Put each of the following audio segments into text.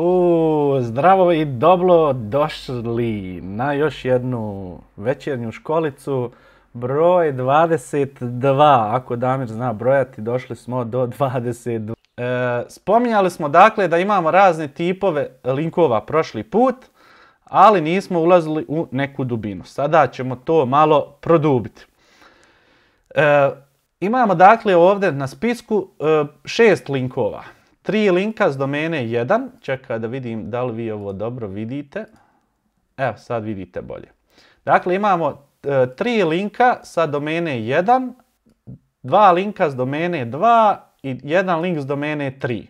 U, zdravo i dobro došli na još jednu večernju školicu, broj 22, ako Damir zna brojati, došli smo do 22. E, spominjali smo dakle da imamo razne tipove linkova prošli put, ali nismo ulazili u neku dubinu. Sada ćemo to malo produbiti. E, imamo dakle ovdje na spisku e, šest linkova. Tri linka s domene 1. Čekaj da vidim da li vi ovo dobro vidite. Evo, sad vidite bolje. Dakle, imamo e, tri linka sa domene 1, dva linka s domene 2 i jedan link s domene 3.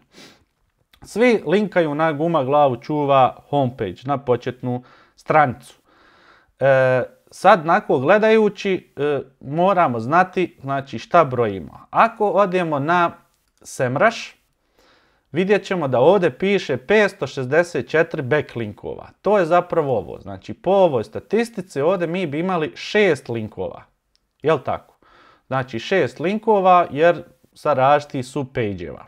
Svi linkaju na guma glavu čuva homepage, na početnu stranicu. E, sad nakon gledajući e, moramo znati znači, šta brojimo. Ako odemo na Semraš, vidjet ćemo da ovdje piše 564 backlinkova. To je zapravo ovo. Znači, po ovoj statistici ovdje mi bi imali 6 linkova. Jel' tako? Znači, 6 linkova jer sa različitih su eva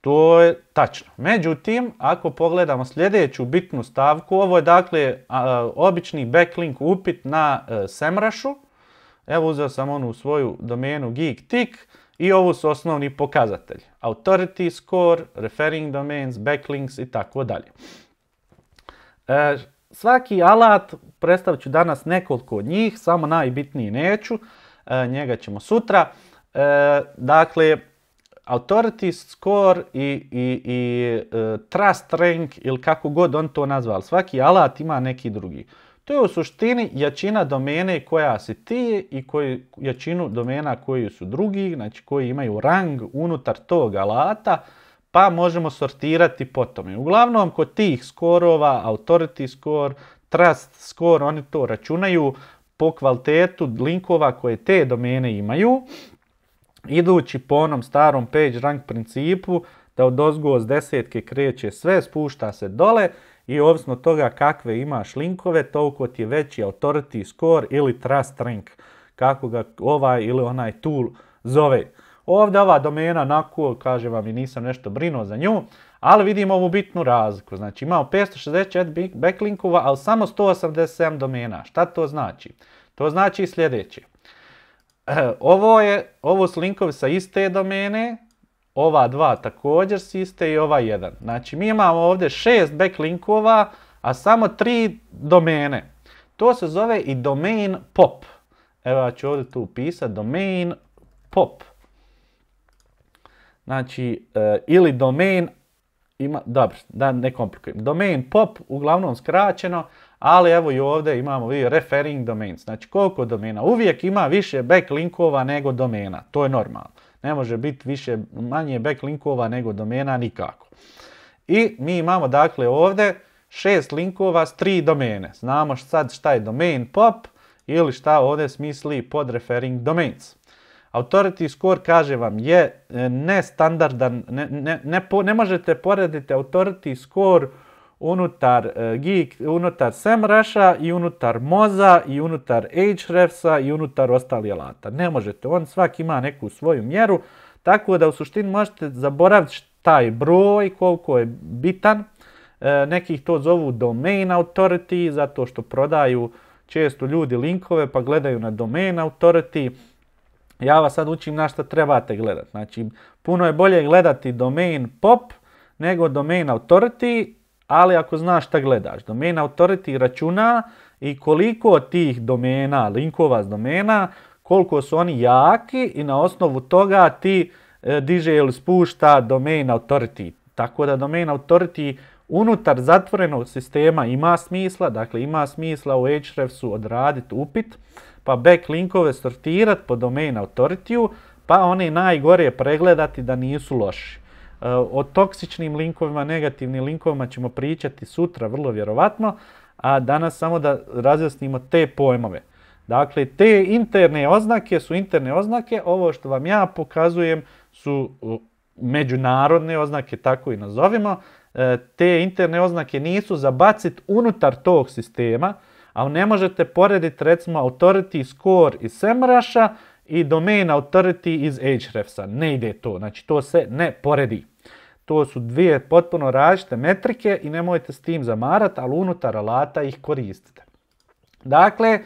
To je tačno. Međutim, ako pogledamo sljedeću bitnu stavku, ovo je dakle obični backlink upit na e, Semrašu. Evo uzeo sam onu svoju domenu geektik. I ovo su osnovni pokazatelji. Authority, score, referring domains, backlinks i tako dalje. E, svaki alat, predstavit ću danas nekoliko od njih, samo najbitniji neću, e, njega ćemo sutra. E, dakle, authority score i, i, i trust rank ili kako god on to nazvali, Svaki alat ima neki drugi. To je u suštini jačina domene koja si ti i koji, jačinu domena koji su drugi, znači koji imaju rang unutar tog alata, pa možemo sortirati po tome. Uglavnom, kod tih skorova, authority score, trust score, oni to računaju po kvalitetu linkova koje te domene imaju, idući po onom starom page rank principu, da od ozgo s desetke kreće sve, spušta se dole, i ovisno toga kakve imaš linkove, toliko ti je veći authority score ili trust rank, kako ga ovaj ili onaj tool zove. Ovdje ova domena, nako, kaže vam i nisam nešto brinuo za nju, ali vidimo ovu bitnu razliku. Znači imamo 560 backlinkova, ali samo 187 domena. Šta to znači? To znači sljedeće. Ovo je, ovo su linkovi sa iste domene, ova dva također siste iste i ova jedan. Znači mi imamo ovdje šest backlinkova, a samo tri domene. To se zove i domain pop. Evo ja ću ovdje tu pisati domain pop. Znači, e, ili domain, ima, dobro, da ne komplikujem. Domain pop, uglavnom skraćeno, ali evo i ovdje imamo vi referring domains. Znači koliko domena? Uvijek ima više backlinkova nego domena, to je normalno ne može biti više manje backlinkova nego domena nikako. I mi imamo dakle ovdje šest linkova s tri domene. Znamo sad šta je domain pop ili šta ovdje smisli pod referring domains. Authority score, kaže vam, je e, nestandardan, ne, ne, ne možete porediti authority score unutar e, Geek, unutar semrush i unutar Moza i unutar Hrefsa i unutar ostalih alata. Ne možete, on svak ima neku svoju mjeru, tako da u suštini možete zaboraviti taj broj, koliko je bitan. E, neki nekih to zovu domain authority, zato što prodaju često ljudi linkove pa gledaju na domain authority. Ja vas sad učim na što trebate gledati. Znači, puno je bolje gledati domain pop nego domain authority ali ako znaš šta gledaš, domain authority računa i koliko tih domena, linkova s domena, koliko su oni jaki i na osnovu toga ti e, diže ili spušta domain authority. Tako da domain authority unutar zatvorenog sistema ima smisla, dakle ima smisla u Ahrefsu odraditi upit, pa linkove sortirati po domain authority pa one najgore pregledati da nisu loši. Eh, o toksičnim linkovima, negativnim linkovima ćemo pričati sutra vrlo vjerovatno, a danas samo da razjasnimo te pojmove. Dakle, te interne oznake su interne oznake, ovo što vam ja pokazujem su međunarodne oznake, tako i nazovimo. Eh, te interne oznake nisu za bacit unutar tog sistema, ali ne možete porediti recimo authority score i Semraša i domain authority iz Ahrefs-a. Ne ide to, znači to se ne poredi. To su dvije potpuno različite metrike i nemojte s tim zamarati, ali unutar alata ih koristite. Dakle,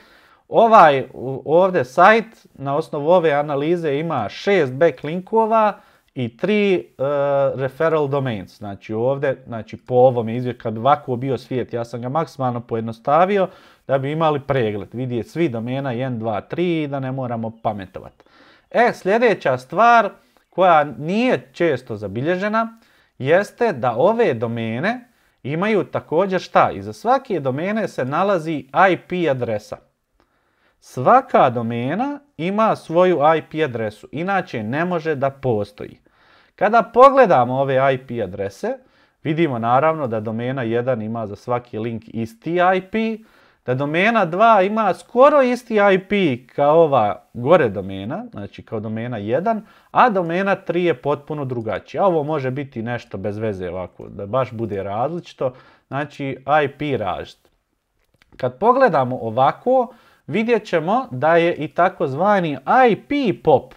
ovaj ovdje sajt na osnovu ove analize ima šest backlinkova, i tri e, referral domains. Znači ovdje, znači po ovom izvješću, kad bi ovako bio svijet, ja sam ga maksimalno pojednostavio da bi imali pregled. Vidjeti svi domena 1, 2, 3 i da ne moramo pametovati. E, sljedeća stvar koja nije često zabilježena jeste da ove domene imaju također šta? Iza svake domene se nalazi IP adresa. Svaka domena ima svoju IP adresu, inače ne može da postoji. Kada pogledamo ove IP adrese, vidimo naravno da domena 1 ima za svaki link isti IP, da domena 2 ima skoro isti IP kao ova gore domena, znači kao domena 1, a domena 3 je potpuno drugačija. Ovo može biti nešto bez veze ovako, da baš bude različito, znači IP različit. Kad pogledamo ovako, vidjet ćemo da je i takozvani IP pop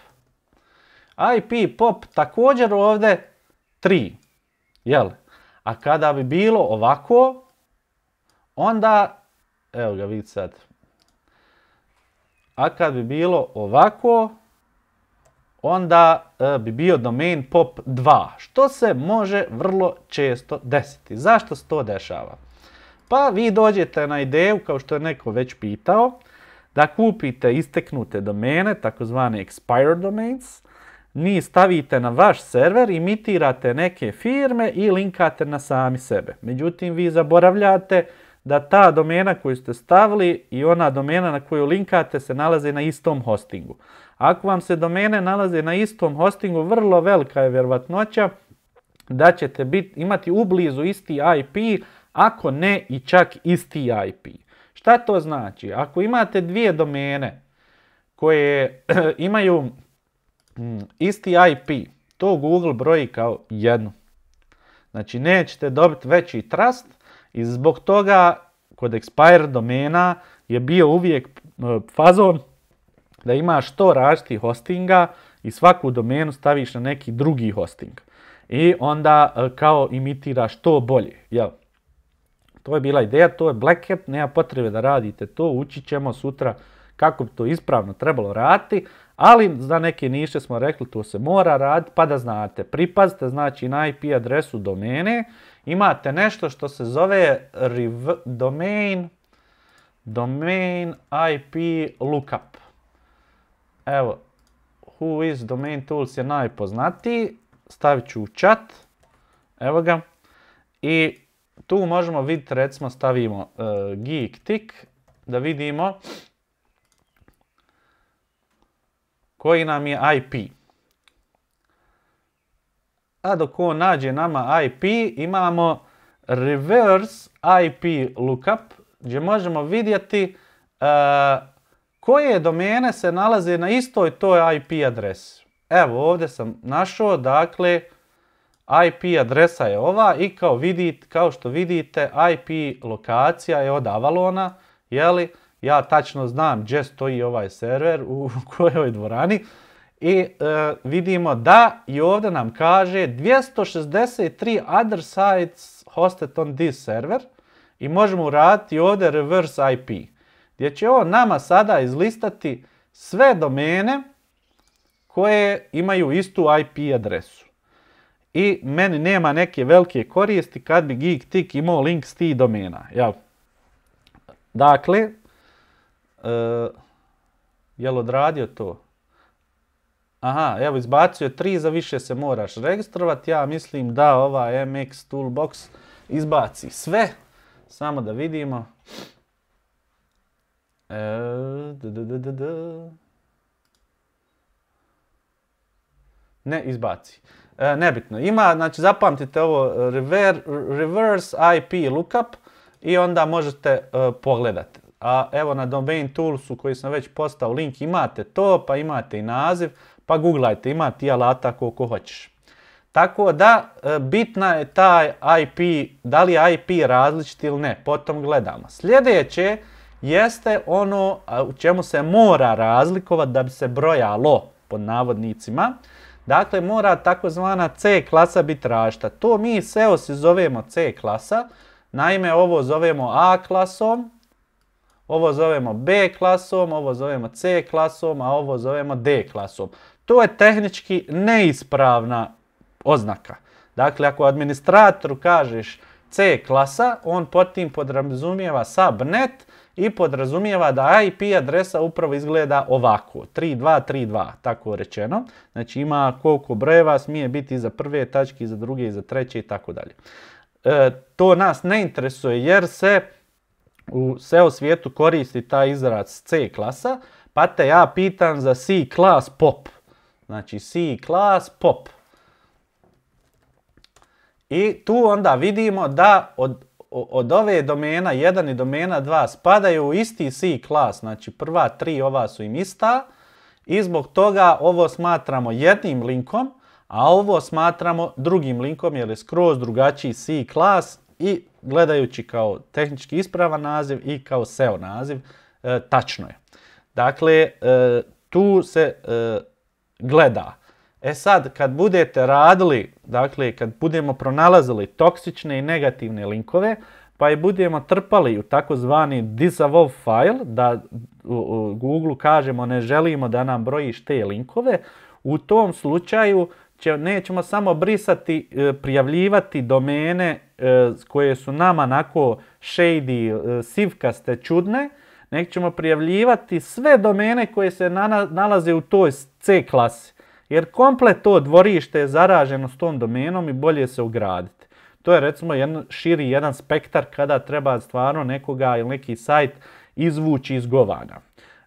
IP pop također ovdje 3. Jel? A kada bi bilo ovako, onda, evo ga vidite sad, a kad bi bilo ovako, onda e, bi bio domain pop 2, što se može vrlo često desiti. Zašto se to dešava? Pa vi dođete na ideju, kao što je neko već pitao, da kupite isteknute domene, takozvane expired domains, ni stavite na vaš server, imitirate neke firme i linkate na sami sebe. Međutim, vi zaboravljate da ta domena koju ste stavili i ona domena na koju linkate se nalaze na istom hostingu. Ako vam se domene nalaze na istom hostingu, vrlo velika je vjerovatnoća da ćete bit, imati u blizu isti IP, ako ne i čak isti IP. Šta to znači? Ako imate dvije domene koje imaju Mm, isti IP, to Google broji kao jednu. Znači nećete dobiti veći trust i zbog toga kod expired domena je bio uvijek e, fazon da imaš što rašti hostinga i svaku domenu staviš na neki drugi hosting. I onda e, kao imitiraš to bolje. To je bila ideja, to je black hat, nema potrebe da radite to, učit ćemo sutra kako bi to ispravno trebalo raditi, ali za neke niše smo rekli to se mora raditi pa da znate. Pripazite znači na IP adresu domene. Imate nešto što se zove rev, domain, domain IP lookup. Evo, Who is Domain Tools je najpoznatiji. Stavit ću u chat. Evo ga. I tu možemo vidjeti, recimo stavimo uh, geek da vidimo koji nam je IP. A dok on nađe nama IP, imamo reverse IP lookup, gdje možemo vidjeti e, koje domene se nalaze na istoj toj IP adresi. Evo ovdje sam našao, dakle, IP adresa je ova i kao, kao što vidite IP lokacija je od Avalona, jeli? ja tačno znam gdje stoji ovaj server, u kojoj dvorani. I e, vidimo da i ovdje nam kaže 263 other sites hosted on this server. I možemo uraditi ovdje reverse IP. Gdje će ovo nama sada izlistati sve domene koje imaju istu IP adresu. I meni nema neke velike koristi kad bi GeekTik imao link s tih domena. Jel? Dakle, Eh, jel odradio to? Aha, evo izbacio je 3, za više se moraš registrovati. Ja mislim da ova MX Toolbox izbaci sve. Samo da vidimo. Eh, ne izbaci. Eh, nebitno. Ima, znači zapamtite ovo reverse IP lookup i onda možete pogledati. A evo na domain toolsu koji sam već postao link imate to, pa imate i naziv, pa googlajte, ima ti alata koliko hoćeš. Tako da, e, bitna je taj IP, da li je IP različit ili ne, potom gledamo. Sljedeće jeste ono u čemu se mora razlikovati da bi se brojalo pod navodnicima. Dakle, mora takozvana C klasa biti rašta. To mi SEOS zovemo C klasa, naime ovo zovemo A klasom, ovo zovemo B klasom, ovo zovemo C klasom, a ovo zovemo D klasom. To je tehnički neispravna oznaka. Dakle, ako administratoru kažeš C klasa, on tim podrazumijeva subnet i podrazumijeva da IP adresa upravo izgleda ovako, 3232, tako rečeno. Znači ima koliko brojeva, smije biti za prve tačke, za druge, za treće i tako dalje. E, to nas ne interesuje jer se u SEO svijetu koristi taj izraz C klasa, pa te ja pitam za C klas pop. Znači C klas pop. I tu onda vidimo da od, od ove domena 1 i domena 2 spadaju u isti C klas, znači prva tri ova su im ista i zbog toga ovo smatramo jednim linkom, a ovo smatramo drugim linkom jer je skroz drugačiji C klas i gledajući kao tehnički ispravan naziv i kao SEO naziv, e, tačno je. Dakle, e, tu se e, gleda. E sad, kad budete radili, dakle, kad budemo pronalazili toksične i negativne linkove, pa i budemo trpali u takozvani disavow file, da u Google kažemo ne želimo da nam brojiš te linkove, u tom slučaju nećemo samo brisati, e, prijavljivati domene e, koje su nama nako shady, e, sivkaste, čudne, nek ćemo prijavljivati sve domene koje se nalaze u toj C klasi. Jer komplet to dvorište je zaraženo s tom domenom i bolje se ugraditi. To je recimo jedan, širi jedan spektar kada treba stvarno nekoga ili neki sajt izvući iz govana.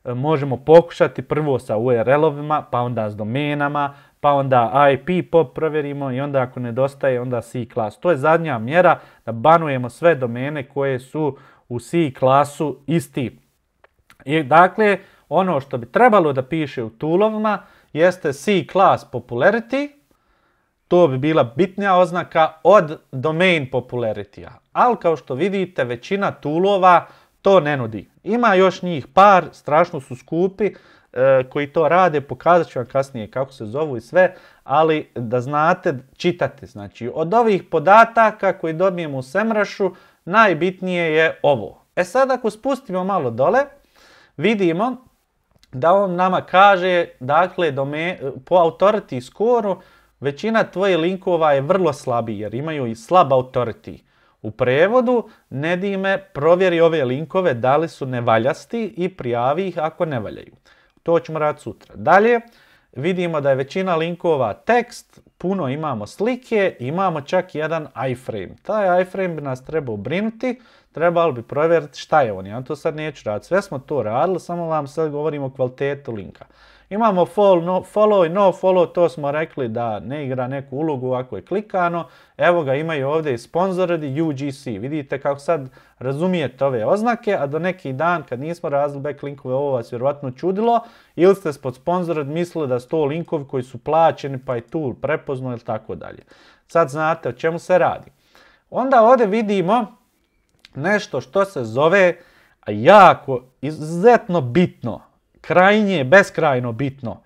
Možemo pokušati prvo sa URL-ovima, pa onda s domenama, pa onda IP pop provjerimo i onda ako nedostaje onda C klas. To je zadnja mjera da banujemo sve domene koje su u C klasu isti. I dakle, ono što bi trebalo da piše u toolovima jeste C klas popularity, to bi bila bitnija oznaka od domain popularity Ali kao što vidite, većina toolova to ne nudi. Ima još njih par, strašno su skupi, E, koji to rade, pokazat ću vam kasnije kako se zovu i sve, ali da znate čitate. Znači, od ovih podataka koji dobijemo u Semrašu, najbitnije je ovo. E sad ako spustimo malo dole, vidimo da on nama kaže, dakle, po authority skoru, većina tvojih linkova je vrlo slabi, jer imaju i slab authority. U prevodu, Nedime provjeri ove linkove da li su nevaljasti i prijavi ih ako ne valjaju. To ćemo raditi sutra. Dalje, vidimo da je većina linkova tekst, puno imamo slike, imamo čak jedan iframe. Taj iframe bi nas trebao brinuti, trebalo bi provjeriti šta je on. Ja to sad neću raditi. Sve smo to radili, samo vam sad govorimo o kvalitetu linka. Imamo follow i no follow, to smo rekli da ne igra neku ulogu ako je klikano. Evo ga imaju ovdje i UGC. Vidite kako sad razumijete ove oznake, a do neki dan kad nismo razli linkove ovo vas vjerojatno čudilo ili ste spod sponsored mislili da su to linkovi koji su plaćeni pa je tu prepozno ili tako dalje. Sad znate o čemu se radi. Onda ovdje vidimo nešto što se zove jako izuzetno bitno krajnje, beskrajno bitno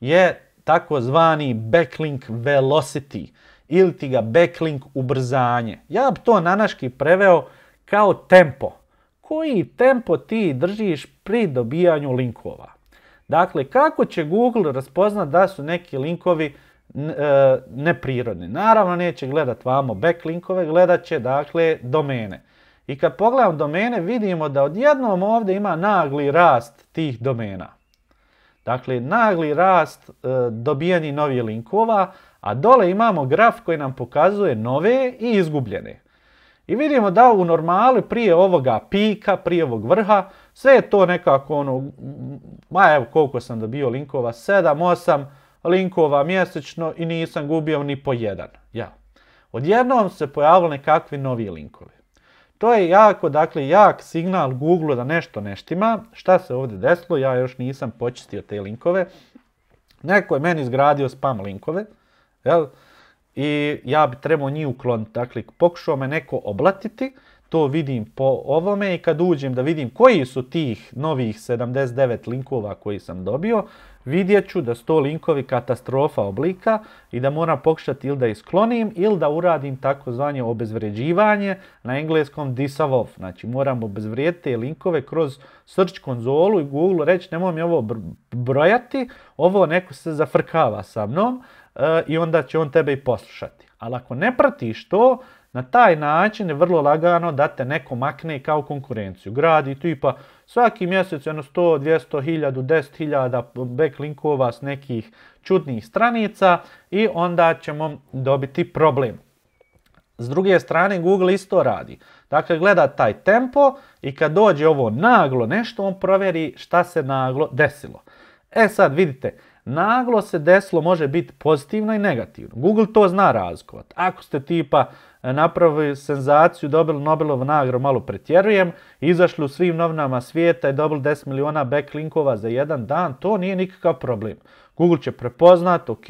je takozvani backlink velocity ili ti ga backlink ubrzanje. Ja bi to nanaški preveo kao tempo. Koji tempo ti držiš pri dobijanju linkova? Dakle, kako će Google raspoznat da su neki linkovi e, neprirodni? Naravno, neće gledat vamo backlinkove, gledat će dakle domene. I kad pogledam domene vidimo da odjednom ovdje ima nagli rast tih domena. Dakle, nagli rast e, dobijeni novih linkova, a dole imamo graf koji nam pokazuje nove i izgubljene. I vidimo da u normali prije ovoga pika, prije ovog vrha, sve je to nekako ono, ma evo koliko sam dobio linkova, 7-8 linkova mjesečno i nisam gubio ni po jedan. Ja. Odjednom se pojavili nekakvi novi linkovi. To je jako, dakle, jak signal Google da nešto neštima. Šta se ovdje desilo? Ja još nisam počistio te linkove. Neko je meni izgradio spam linkove. Jel? I ja bi trebao njih ukloniti. Dakle, pokušao me neko oblatiti. To vidim po ovome i kad uđem da vidim koji su tih novih 79 linkova koji sam dobio, vidjet ću da to linkovi katastrofa oblika i da moram pokušati ili da isklonim ili da uradim takozvani obezvređivanje na engleskom disavov. Znači moram obezvrijediti te linkove kroz search konzolu i Google reći nemoj mi ovo brojati, ovo neko se zafrkava sa mnom e, i onda će on tebe i poslušati. Ali ako ne pratiš to, na taj način je vrlo lagano da te neko makne kao konkurenciju. Gradi tipa svaki mjesec jedno 100, 200, 1000, 10.000 backlinkova s nekih čudnih stranica i onda ćemo dobiti problem. S druge strane Google isto radi. Dakle, gleda taj tempo i kad dođe ovo naglo nešto, on provjeri šta se naglo desilo. E sad vidite, naglo se desilo može biti pozitivno i negativno. Google to zna razlikovati. Ako ste tipa E, napravili senzaciju, dobili Nobelovu nagru, malo pretjerujem, izašli u svim novinama svijeta i dobili 10 miliona backlinkova za jedan dan, to nije nikakav problem. Google će prepoznat, ok,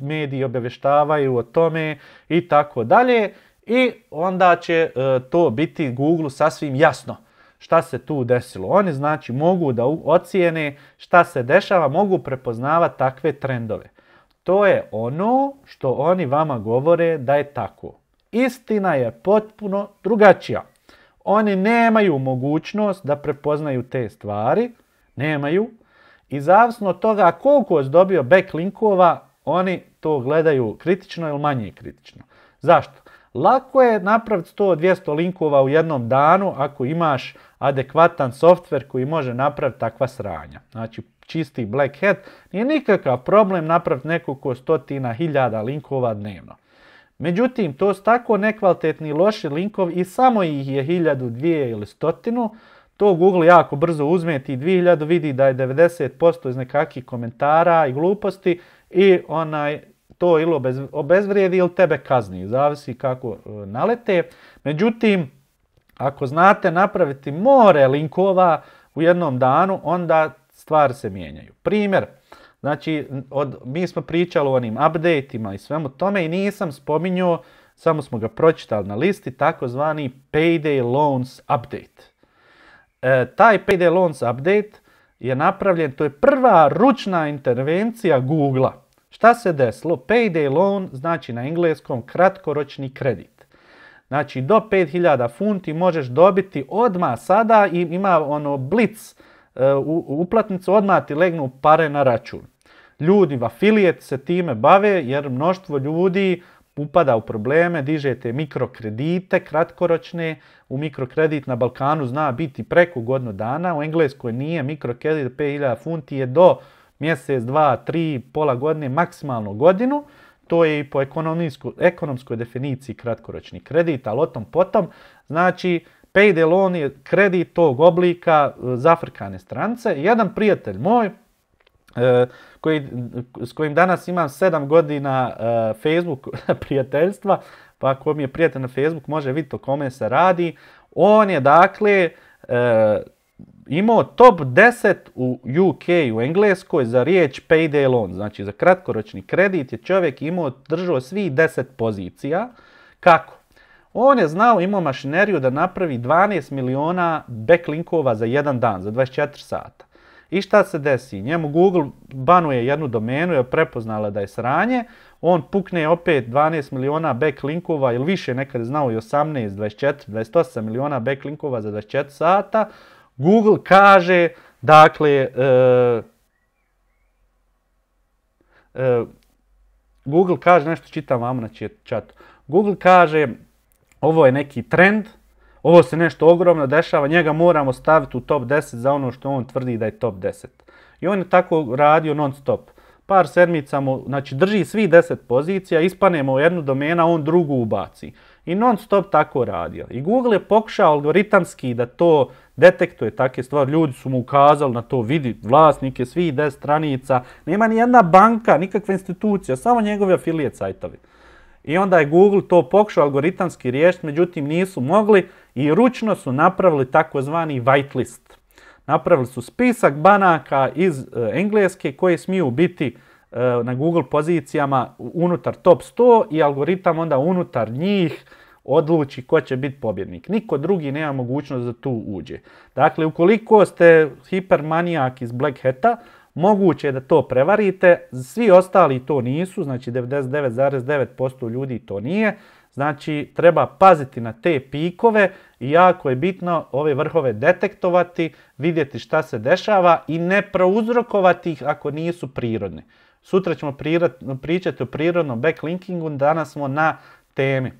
mediji obavještavaju o tome i tako dalje i onda će e, to biti Google sasvim jasno šta se tu desilo. Oni znači mogu da ocijene šta se dešava, mogu prepoznavati takve trendove. To je ono što oni vama govore da je tako. Istina je potpuno drugačija. Oni nemaju mogućnost da prepoznaju te stvari, nemaju, i zavisno od toga koliko je dobio backlinkova, oni to gledaju kritično ili manje kritično. Zašto? Lako je napraviti 100-200 linkova u jednom danu ako imaš adekvatan software koji može napraviti takva sranja. Znači, čisti black hat, nije nikakav problem napraviti nekoliko stotina hiljada linkova dnevno. Međutim, to su tako nekvalitetni i loši linkovi i samo ih je hiljadu, dvije ili stotinu. To Google jako brzo uzme, ti 2000 vidi da je 90% iz nekakvih komentara i gluposti i onaj to ili obezvrijedi ili tebe kazni, zavisi kako e, nalete. Međutim, ako znate napraviti more linkova u jednom danu, onda stvari se mijenjaju. Primjer, Znači, od, mi smo pričali o onim updateima i svemu tome i nisam spominjao, samo smo ga pročitali na listi, takozvani Payday Loans Update. E, taj Payday Loans Update je napravljen, to je prva ručna intervencija Google-a. Šta se desilo? Payday loan znači na engleskom kratkoročni kredit. Znači do 5000 funti možeš dobiti odmah sada i ima ono blitz E, u uplatnicu, odmah ti legnu pare na račun. Ljudi, afilijet se time bave jer mnoštvo ljudi upada u probleme, dižete mikrokredite, kratkoročne. U mikrokredit na Balkanu zna biti preko godinu dana, u Engleskoj nije mikrokredit 5000 funti je do mjesec, dva, tri, pola godine, maksimalno godinu. To je i po ekonomskoj definiciji kratkoročni kredit, ali o tom potom. Znači, Payday loan je kredit tog oblika e, za afrikane strance. Jedan prijatelj moj, e, s kojim danas imam sedam godina e, Facebook prijateljstva, pa ako mi je prijatelj na Facebook može vidjeti o kome se radi, on je dakle imao top 10 u UK, u Engleskoj, za riječ payday loan, znači za kratkoročni kredit je čovjek imao, držao svih 10 pozicija. Kako? On je znao, imao mašineriju da napravi 12 miliona backlinkova za jedan dan, za 24 sata. I šta se desi? Njemu Google banuje jednu domenu, je prepoznala da je sranje, on pukne opet 12 miliona backlinkova ili više, nekad je znao i 18, 24, 28 miliona backlinkova za 24 sata. Google kaže, dakle, e, e, Google kaže, nešto čitam vam na čatu, Google kaže, ovo je neki trend, ovo se nešto ogromno dešava, njega moramo staviti u top 10 za ono što on tvrdi da je top 10. I on je tako radio non stop. Par sedmica mu, znači drži svi 10 pozicija, ispanemo jednu domena, on drugu ubaci. I non stop tako radio. I Google je pokušao algoritamski da to detektuje takve stvari. Ljudi su mu ukazali na to, vidi vlasnike svih 10 stranica. Nema ni jedna banka, nikakva institucija, samo njegovi afilijet sajtovi. I onda je Google to pokušao algoritamski riješiti, međutim nisu mogli i ručno su napravili takozvani whitelist. Napravili su spisak banaka iz e, Engleske koje smiju biti e, na Google pozicijama unutar top 100 i algoritam onda unutar njih odluči ko će biti pobjednik. Niko drugi nema mogućnost da tu uđe. Dakle, ukoliko ste hipermanijak iz Black Hata, moguće je da to prevarite, svi ostali to nisu, znači 99,9% ljudi to nije. Znači treba paziti na te pikove i jako je bitno ove vrhove detektovati, vidjeti šta se dešava i ne prouzrokovati ih ako nisu prirodni. Sutra ćemo pričati o prirodnom backlinkingu, danas smo na temi.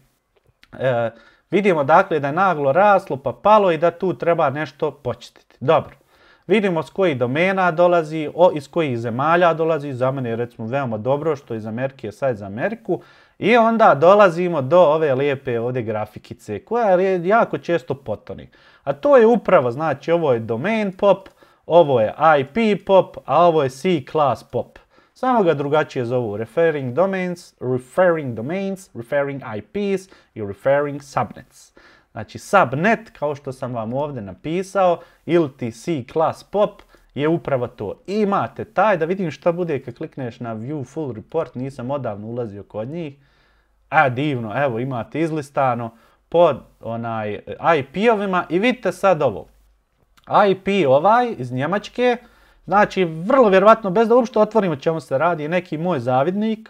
E, vidimo dakle da je naglo raslo pa palo i da tu treba nešto početiti. Dobro. Vidimo s kojih domena dolazi, o, iz kojih zemalja dolazi. Za mene je recimo veoma dobro što iz Amerike je za Ameriku. I onda dolazimo do ove lijepe ovdje grafikice koja je jako često potoni. A to je upravo, znači ovo je domain pop, ovo je IP pop, a ovo je C-class pop. Samo ga drugačije zovu referring domains, referring domains, referring IPs i referring subnets. Znači subnet, kao što sam vam ovdje napisao, LTC class pop je upravo to. imate taj, da vidim što bude kad klikneš na view full report, nisam odavno ulazio kod njih. A e, divno, evo imate izlistano pod onaj IP-ovima i vidite sad ovo. IP ovaj iz Njemačke, znači vrlo vjerovatno bez da uopšte otvorimo čemu se radi, neki moj zavidnik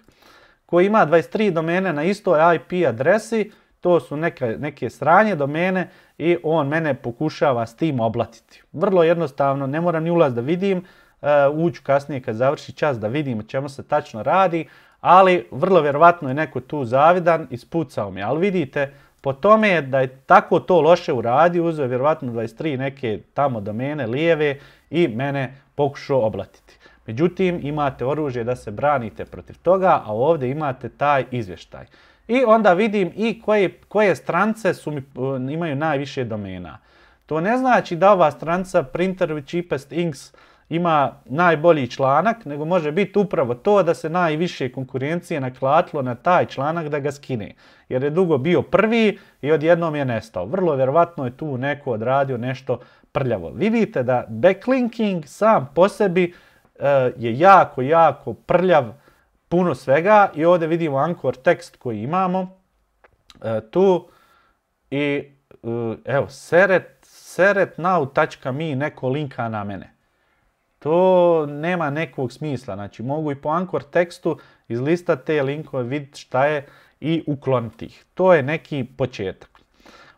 koji ima 23 domene na istoj IP adresi, to su neke, neke stranje do mene i on mene pokušava s tim oblatiti. Vrlo jednostavno, ne moram ni ulaz da vidim, e, uću kasnije kad završi čas da vidim čemu se tačno radi, ali vrlo vjerovatno je neko tu zavidan, ispucao mi. Ali vidite, po tome je da je tako to loše uradio, uzeo je vjerovatno 23 neke tamo domene lijeve i mene pokušao oblatiti. Međutim, imate oružje da se branite protiv toga, a ovdje imate taj izvještaj. I onda vidim i koje, koje strance su mi, e, imaju najviše domena. To ne znači da ova stranca printer with cheapest inks ima najbolji članak, nego može biti upravo to da se najviše konkurencije naklatilo na taj članak da ga skine. Jer je dugo bio prvi i odjednom je nestao. Vrlo vjerovatno je tu neko odradio nešto prljavo. Vidite da backlinking sam po sebi e, je jako, jako prljav puno svega i ovdje vidimo ankor tekst koji imamo e, tu i e, evo seret, seretnow.me neko linka na mene. To nema nekog smisla, znači mogu i po ankor tekstu izlistati te linkove, vidjeti šta je i ukloniti ih. To je neki početak.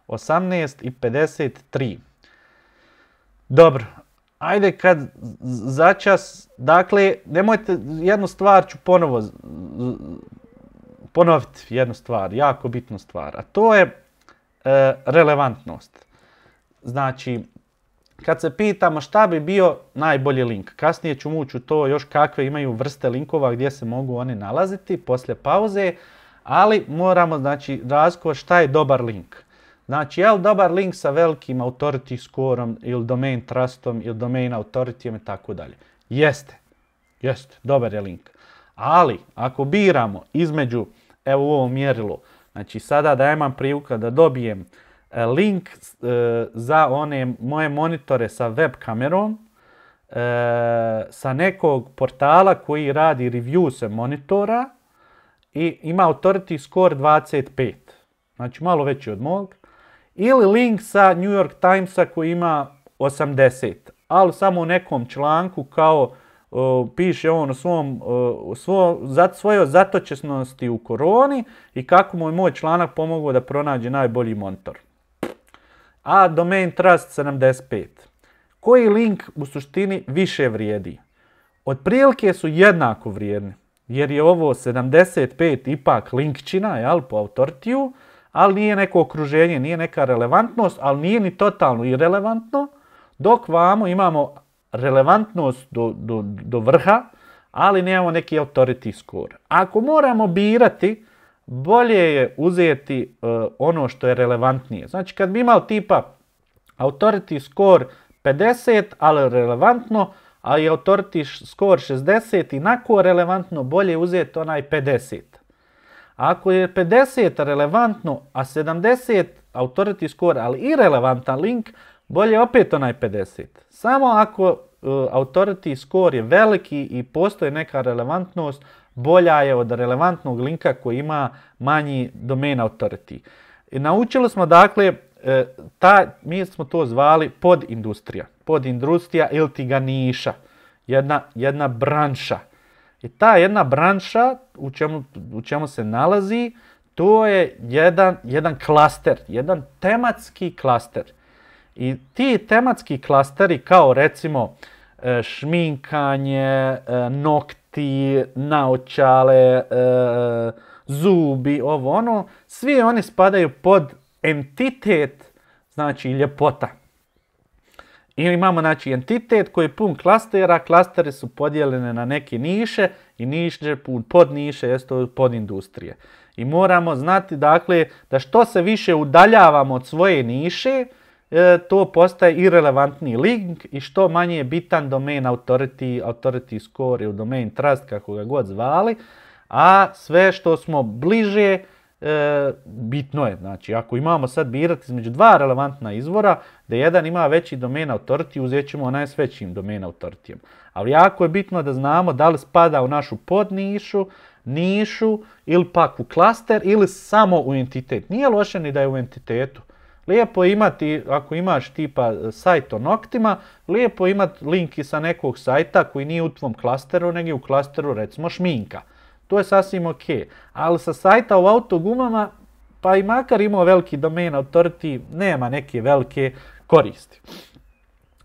18 i 53. Dobro, ajde kad začas, dakle, nemojte, jednu stvar ću ponovo, ponoviti jednu stvar, jako bitnu stvar, a to je e, relevantnost. Znači, kad se pitamo šta bi bio najbolji link, kasnije ću mući u to još kakve imaju vrste linkova gdje se mogu oni nalaziti poslije pauze, ali moramo znači razgovor šta je dobar link. Znači, je li dobar link sa velikim authority scoreom ili domain trustom ili domain Authorityom i tako dalje? Jeste. Jeste, dobar je link. Ali, ako biramo između, evo u ovom mjerilu, znači sada da imam prijuka da dobijem e, link e, za one moje monitore sa web kamerom, e, sa nekog portala koji radi review monitora i ima authority score 25. Znači malo veći od mog. Ili link sa New York Timesa koji ima 80, ali samo u nekom članku kao e, piše on o svom, e, svojoj zatočesnosti u koroni i kako mu je moj članak pomogao da pronađe najbolji montor. A domain trust 75. Koji link u suštini više vrijedi? Otprilike su jednako vrijedni, jer je ovo 75 ipak linkčina, jel, po autortiju, ali nije neko okruženje, nije neka relevantnost, ali nije ni totalno irelevantno, dok vamo imamo relevantnost do, do, do vrha, ali nemamo neki authority score. Ako moramo birati, bolje je uzeti eh, ono što je relevantnije. Znači, kad bi imao tipa authority score 50, ali relevantno, a i authority score 60 i nako relevantno, bolje uzeti onaj 50. Ako je 50 relevantno, a 70 authority score, ali irelevantan link, bolje opet onaj 50. Samo ako e, autoriti authority score je veliki i postoji neka relevantnost, bolja je od relevantnog linka koji ima manji domain authority. I naučili smo dakle, e, ta, mi smo to zvali podindustrija. Podindustrija ili ti ga niša, jedna, jedna branša. I ta jedna branša u čemu, u čemu se nalazi, to je jedan, jedan klaster, jedan tematski klaster. I ti tematski klasteri kao recimo e, šminkanje, e, nokti, naočale, e, zubi, ovo ono, svi oni spadaju pod entitet, znači ljepota imamo znači entitet koji je pun klastera, klastere su podijeljene na neke niše i niše pod niše, jesto pod industrije. I moramo znati dakle da što se više udaljavamo od svoje niše, e, to postaje irrelevantni link i što manje je bitan domain authority, authority score ili domain trust, kako ga god zvali, a sve što smo bliže, e, bitno je. Znači, ako imamo sad birati između dva relevantna izvora, da jedan ima veći domen authority, uzet ćemo onaj s većim domen Ali jako je bitno da znamo da li spada u našu podnišu, nišu ili pak u klaster ili samo u entitet. Nije loše ni da je u entitetu. Lijepo imati, ako imaš tipa e, sajt o noktima, lijepo imati linki sa nekog sajta koji nije u tvom klasteru, nego u klasteru recimo šminka. To je sasvim ok. Ali sa sajta u autogumama, pa i makar imao veliki domen authority, nema neke velike koristi.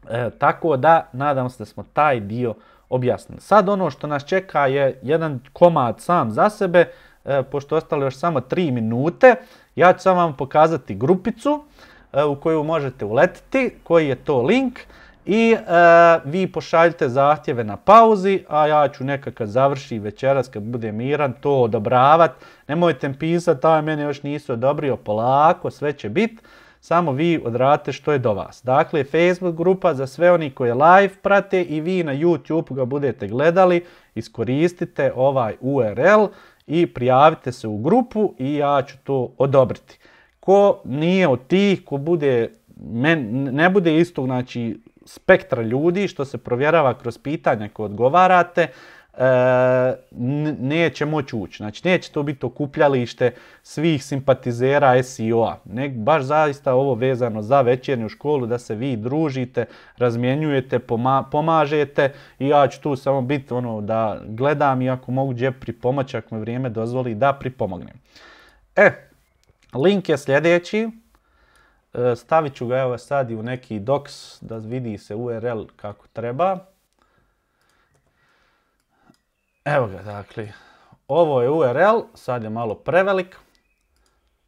E, tako da, nadam se da smo taj dio objasnili. Sad ono što nas čeka je jedan komad sam za sebe, e, pošto ostalo još samo tri minute. Ja ću sam vam pokazati grupicu e, u koju možete uletiti, koji je to link. I e, vi pošaljite zahtjeve na pauzi, a ja ću nekad završi večeras kad bude miran to odobravat. Nemojte pisati, a mene još nisu odobrio, polako, sve će biti. Samo vi odradite što je do vas. Dakle, Facebook grupa za sve oni koji live prate i vi na YouTube ga budete gledali, iskoristite ovaj URL i prijavite se u grupu i ja ću to odobriti. Ko nije od tih, ko bude, ne bude istog znači, spektra ljudi što se provjerava kroz pitanja koje odgovarate, Eh, neće moći ući. Znači neće to biti okupljalište svih simpatizera SEO-a. Baš zaista ovo vezano za večernju školu da se vi družite, razmjenjujete, pomažete i ja ću tu samo biti ono da gledam i ako mogu gdje pripomoći ako mi vrijeme dozvoli da pripomognem. E, link je sljedeći. Eh, stavit ću ga evo sad i u neki doks da vidi se URL er kako treba. Evo ga, dakle, ovo je URL, sad je malo prevelik.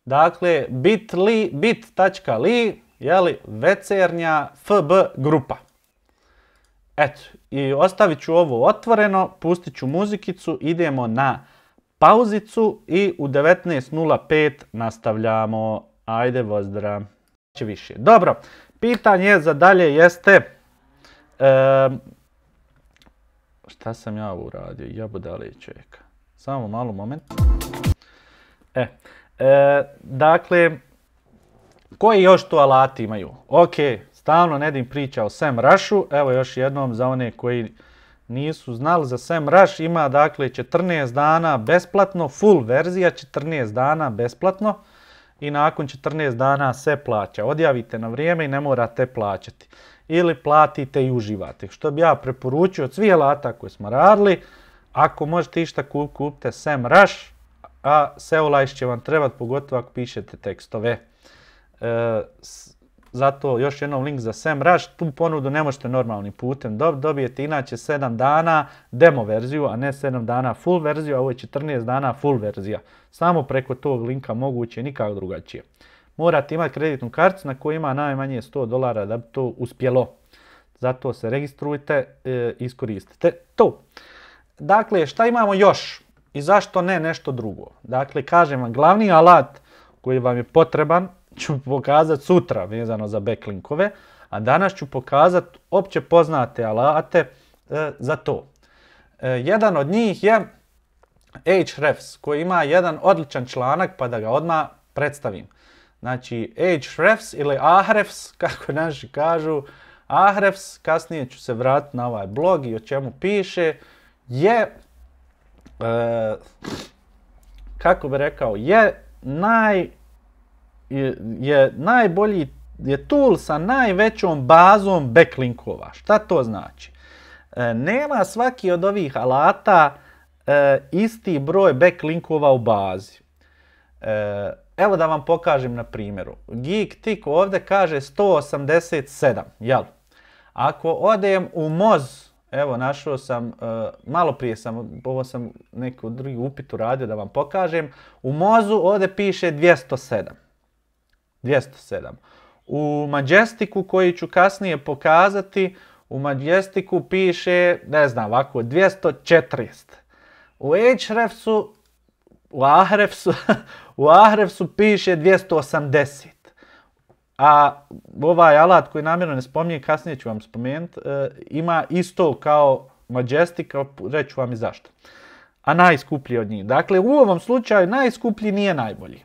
Dakle, bit.ly, je jeli, vecernja fb grupa. Eto, i ostavit ću ovo otvoreno, pustit ću muzikicu, idemo na pauzicu i u 19.05 nastavljamo. Ajde, vozdra. Više. Dobro, pitanje za dalje jeste šta sam ja ovo uradio, ja budale čeka. Samo malo moment. E, e, dakle, koji još tu alati imaju? Ok, stalno Nedim priča o Sam Rushu, evo još jednom za one koji nisu znali za Sam Rush, ima dakle 14 dana besplatno, full verzija 14 dana besplatno i nakon 14 dana se plaća. Odjavite na vrijeme i ne morate plaćati ili platite i uživate. Što bi ja preporučio od svih alata koje smo radili, ako možete išta kupite sem Rush, a Seolajš će vam trebati, pogotovo ako pišete tekstove. E, zato još jednom link za Rush, tu ponudu ne možete normalnim putem dobiti, dobijete inače 7 dana demo verziju, a ne 7 dana full verziju, a ovo je 14 dana full verzija. Samo preko tog linka moguće, nikako drugačije morate imati kreditnu karticu na kojoj ima najmanje 100 dolara da bi to uspjelo. Zato se registrujte e, i e, iskoristite to. Dakle, šta imamo još i zašto ne nešto drugo? Dakle, kažem vam, glavni alat koji vam je potreban ću pokazati sutra vezano za backlinkove, a danas ću pokazati opće poznate alate e, za to. E, jedan od njih je Ahrefs koji ima jedan odličan članak pa da ga odmah predstavim. Znači, hrefs ili ahrefs, kako naši kažu, ahrefs, kasnije ću se vratiti na ovaj blog i o čemu piše, je, e, kako bi rekao, je naj, je, najbolji, je tool sa najvećom bazom backlinkova. Šta to znači? E, nema svaki od ovih alata e, isti broj backlinkova u bazi. Evo da vam pokažem na primjeru. Geek tik ovdje kaže 187, jel? Ako odem u moz, evo našao sam, e, malo prije sam, ovo sam neku drugi upit radio da vam pokažem. U mozu ovdje piše 207. 207. U Majesticu koji ću kasnije pokazati, u Majesticu piše, ne znam ovako, 240. U Ahrefsu u Ahrefsu, u Ahrefsu piše 280. A ovaj alat koji namjerno ne spominje, kasnije ću vam spomenuti, e, ima isto kao Majestic, reću vam i zašto. A najskuplji od njih. Dakle, u ovom slučaju najskuplji nije najbolji.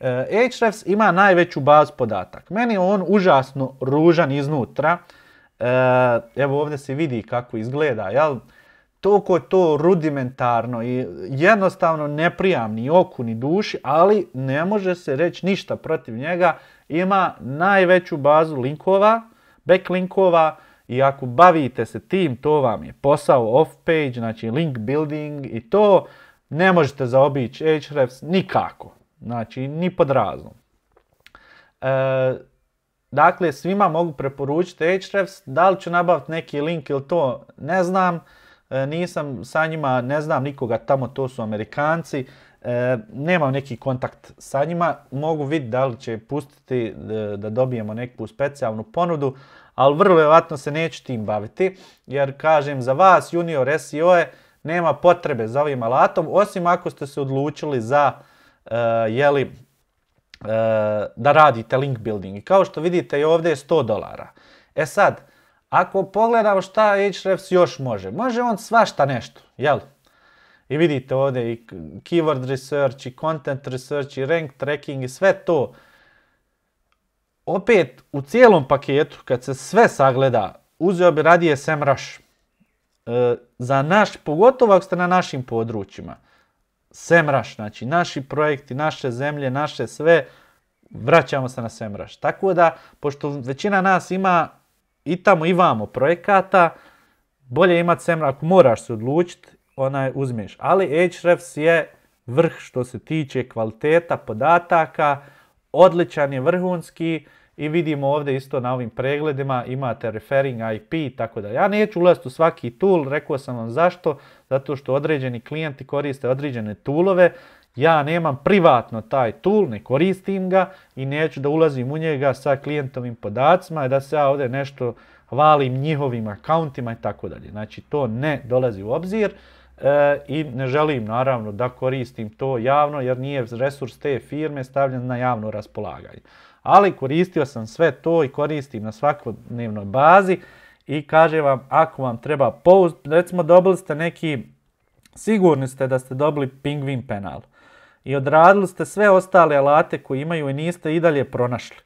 E, ima najveću bazu podatak. Meni je on užasno ružan iznutra. E, evo ovdje se vidi kako izgleda, jel? toliko je to rudimentarno i jednostavno ne prijam ni oku ni duši, ali ne može se reći ništa protiv njega. Ima najveću bazu linkova, backlinkova i ako bavite se tim, to vam je posao off-page, znači link building i to ne možete zaobići Ahrefs nikako, znači ni pod razum. E, dakle, svima mogu preporučiti Ahrefs, da li ću nabaviti neki link ili to ne znam, E, nisam sa njima, ne znam nikoga tamo, to su Amerikanci, e, nemam neki kontakt sa njima, mogu vidjeti da li će pustiti e, da dobijemo neku specijalnu ponudu, ali vrlo vjerojatno se neću tim baviti, jer kažem za vas junior SEO nema potrebe za ovim alatom, osim ako ste se odlučili za, jeli, da radite link building. I kao što vidite i ovdje je 100 dolara. E sad, ako pogledamo šta Ahrefs još može, može on svašta nešto, jel? I vidite ovdje i keyword research, i content research, i rank tracking, i sve to. Opet, u cijelom paketu, kad se sve sagleda, uzeo bi radije SEMrush. E, za naš, pogotovo ako ste na našim područjima. SEMrush, znači naši projekti, naše zemlje, naše sve, vraćamo se na SEMrush. Tako da, pošto većina nas ima i tamo i vamo projekata, bolje imati sem ako moraš se odlučiti, onaj uzmeš. Ali Ahrefs je vrh što se tiče kvaliteta podataka, odličan je vrhunski i vidimo ovdje isto na ovim pregledima imate referring IP tako da. Ja neću ulaziti u svaki tool, rekao sam vam zašto, zato što određeni klijenti koriste određene toolove, ja nemam privatno taj tool, ne koristim ga i neću da ulazim u njega sa klijentovim podacima i da se ja ovdje nešto valim njihovim akauntima i tako dalje. Znači to ne dolazi u obzir e, i ne želim naravno da koristim to javno jer nije resurs te firme stavljen na javno raspolaganje. Ali koristio sam sve to i koristim na svakodnevnoj bazi i kaže vam ako vam treba post, recimo dobili ste neki, sigurni ste da ste dobili pingvin penal i odradili ste sve ostale alate koji imaju i niste i dalje pronašli.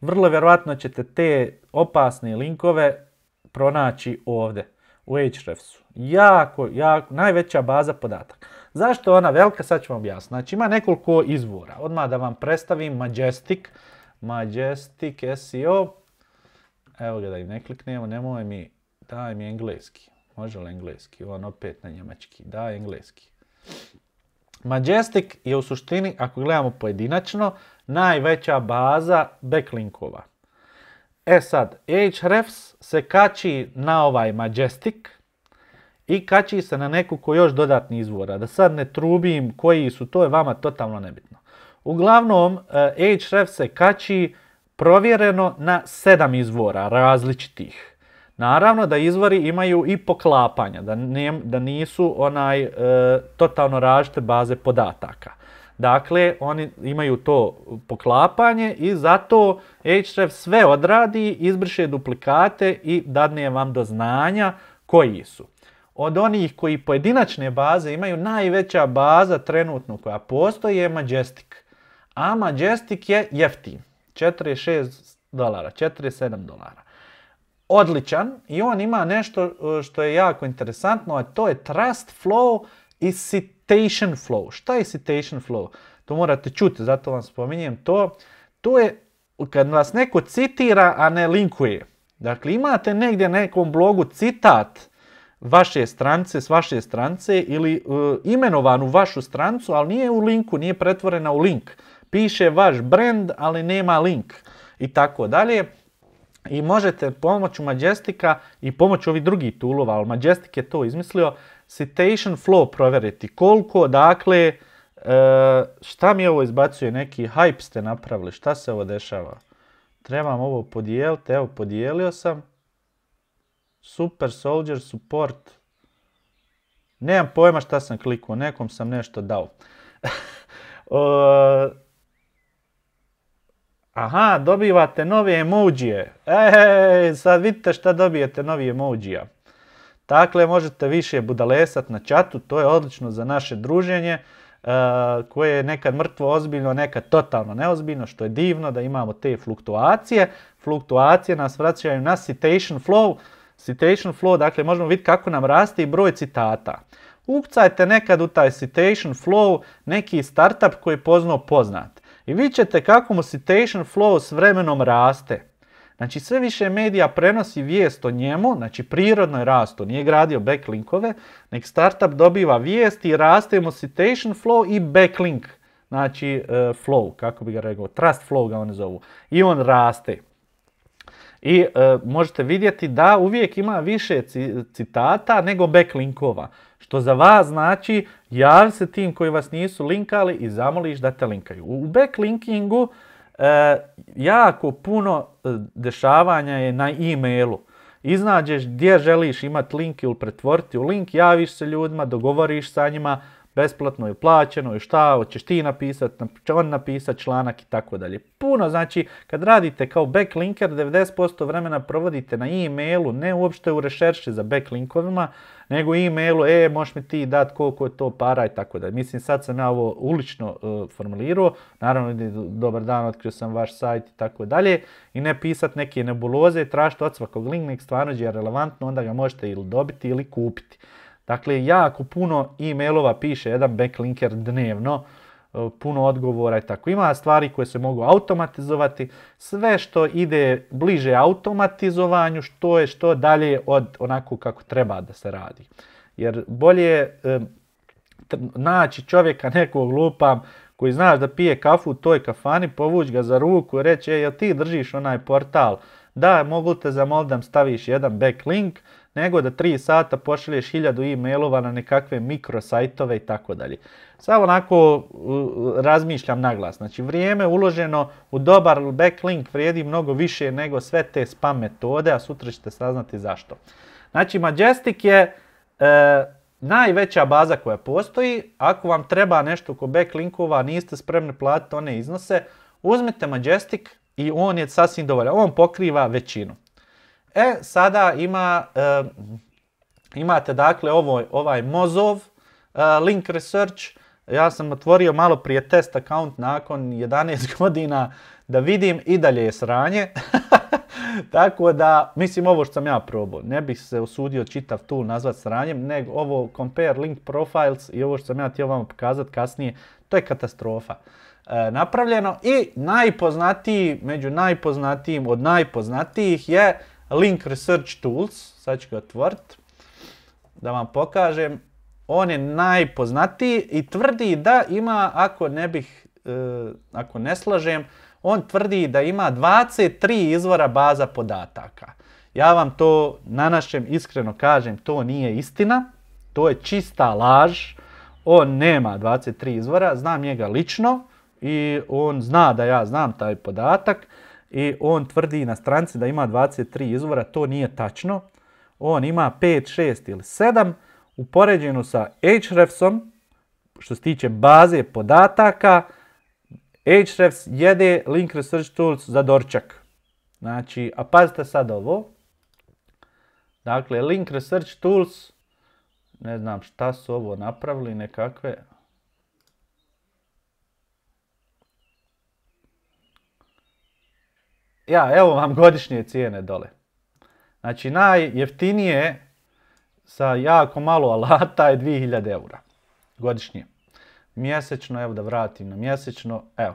Vrlo vjerojatno ćete te opasne linkove pronaći ovdje u Ahrefsu. Jako, jako, najveća baza podataka. Zašto ona velika, sad ću vam objasniti. Znači ima nekoliko izvora. Odmah da vam predstavim Majestic, Majestic SEO. Evo ga da im ne kliknemo, nemoj mi, daj mi engleski. Može li engleski? On opet na njemački, daj engleski. Majestic je u suštini, ako gledamo pojedinačno, najveća baza backlinkova. E sad, hrefs se kači na ovaj Majestic i kači se na neku koji još dodatni izvora. Da sad ne trubim koji su, to je vama totalno nebitno. Uglavnom, eh, hrefs se kači provjereno na sedam izvora različitih. Naravno da izvori imaju i poklapanja, da, ne, da nisu onaj e, totalno različite baze podataka. Dakle, oni imaju to poklapanje i zato Href sve odradi, izbriše duplikate i dadne vam do znanja koji su. Od onih koji pojedinačne baze imaju najveća baza trenutno koja postoji je Majestic. A Majestic je jeftin. 4,6 dolara, 4,7 dolara odličan i on ima nešto uh, što je jako interesantno, a to je trust flow i citation flow. Šta je citation flow? To morate čuti, zato vam spominjem to. To je kad vas neko citira, a ne linkuje. Dakle, imate negdje na nekom blogu citat vaše strance, s vaše strance ili imenovan uh, imenovanu vašu strancu, ali nije u linku, nije pretvorena u link. Piše vaš brand, ali nema link i tako dalje i možete pomoću majestika i pomoću ovih drugih toolova, ali Majestic je to izmislio, citation flow provjeriti koliko, dakle, e, šta mi ovo izbacuje, neki hype ste napravili, šta se ovo dešava. Trebam ovo podijeliti, evo podijelio sam. Super Soldier Support. Nemam pojma šta sam kliknuo, nekom sam nešto dao. Aha, dobivate nove emojije. Ej, sad vidite šta dobijete novi emojija. Dakle, možete više budalesat na čatu, to je odlično za naše druženje, e, koje je nekad mrtvo ozbiljno, nekad totalno neozbiljno, što je divno da imamo te fluktuacije. Fluktuacije nas vraćaju na citation flow. Citation flow, dakle, možemo vidjeti kako nam raste i broj citata. Ukcajte nekad u taj citation flow neki startup koji je poznao poznat. I vidjet ćete kako mu citation flow s vremenom raste. Znači sve više medija prenosi vijest o njemu, znači prirodno je rasto, nije gradio backlinkove, nek startup dobiva vijest i raste mu citation flow i backlink, znači e, flow, kako bi ga rekao, trust flow ga oni zovu. I on raste. I e, možete vidjeti da uvijek ima više citata nego backlinkova. Što za vas znači, javi se tim koji vas nisu linkali i zamoliš da te linkaju. U backlinkingu e, jako puno e, dešavanja je na e-mailu. Iznađeš gdje želiš imati link ili pretvoriti u link, javiš se ljudima, dogovoriš sa njima, besplatno je plaćeno i šta, hoćeš ti napisat, će on napisat članak i tako dalje. Puno, znači, kad radite kao backlinker, 90% vremena provodite na e-mailu, ne uopšte u rešerši za backlinkovima, nego e-mailu, e, možeš mi ti dat koliko je to para i tako dalje. Mislim, sad sam ja ovo ulično e, formulirao, naravno, dobar dan, otkrio sam vaš sajt i tako dalje, i ne pisat neke nebuloze, tražite od svakog link, nek stvarno je relevantno, onda ga možete ili dobiti ili kupiti. Dakle, jako puno e-mailova piše jedan backlinker dnevno, e, puno odgovora i tako. Ima stvari koje se mogu automatizovati. Sve što ide bliže automatizovanju, što je što dalje od onako kako treba da se radi. Jer bolje je naći čovjeka nekog lupa, koji znaš da pije kafu u toj kafani, povuć ga za ruku i reći, jel ti držiš onaj portal? Da, mogu te zamoliti da staviš jedan backlink, nego da 3 sata pošalješ 1000 e-mailova na nekakve mikrosajtove i tako dalje. Samo onako razmišljam naglas. Znači vrijeme uloženo u dobar backlink vrijedi mnogo više nego sve te spam metode, a sutra ćete saznati zašto. Znači Majestic je e, najveća baza koja postoji. Ako vam treba nešto oko backlinkova, niste spremni platiti one iznose, uzmite Majestic i on je sasvim dovoljan. On pokriva većinu. E, sada ima, eh, imate dakle ovo, ovaj Mozov, eh, Link Research. Ja sam otvorio malo prije test account nakon 11 godina da vidim i dalje je sranje. Tako da, mislim ovo što sam ja probao, ne bih se usudio čitav tool nazvat sranjem, nego ovo compare link profiles i ovo što sam ja htio vam pokazati kasnije, to je katastrofa eh, napravljeno. I najpoznatiji, među najpoznatijim od najpoznatijih je Link Research Tools, sad ću ga da vam pokažem. On je najpoznatiji i tvrdi da ima, ako ne bih, e, ako ne slažem, on tvrdi da ima 23 izvora baza podataka. Ja vam to na našem iskreno kažem, to nije istina, to je čista laž. On nema 23 izvora, znam njega lično i on zna da ja znam taj podatak i on tvrdi na stranci da ima 23 izvora, to nije tačno. On ima 5, 6 ili 7 u poređenju sa Ahrefsom, što se tiče baze podataka, Hrefs jede Link Research Tools za Dorčak. Znači, a pazite sad ovo. Dakle, Link Research Tools, ne znam šta su ovo napravili, nekakve, Ja, evo vam godišnje cijene dole. Znači najjeftinije sa jako malo alata je 2000 eura godišnje. Mjesečno, evo da vratim na mjesečno, evo.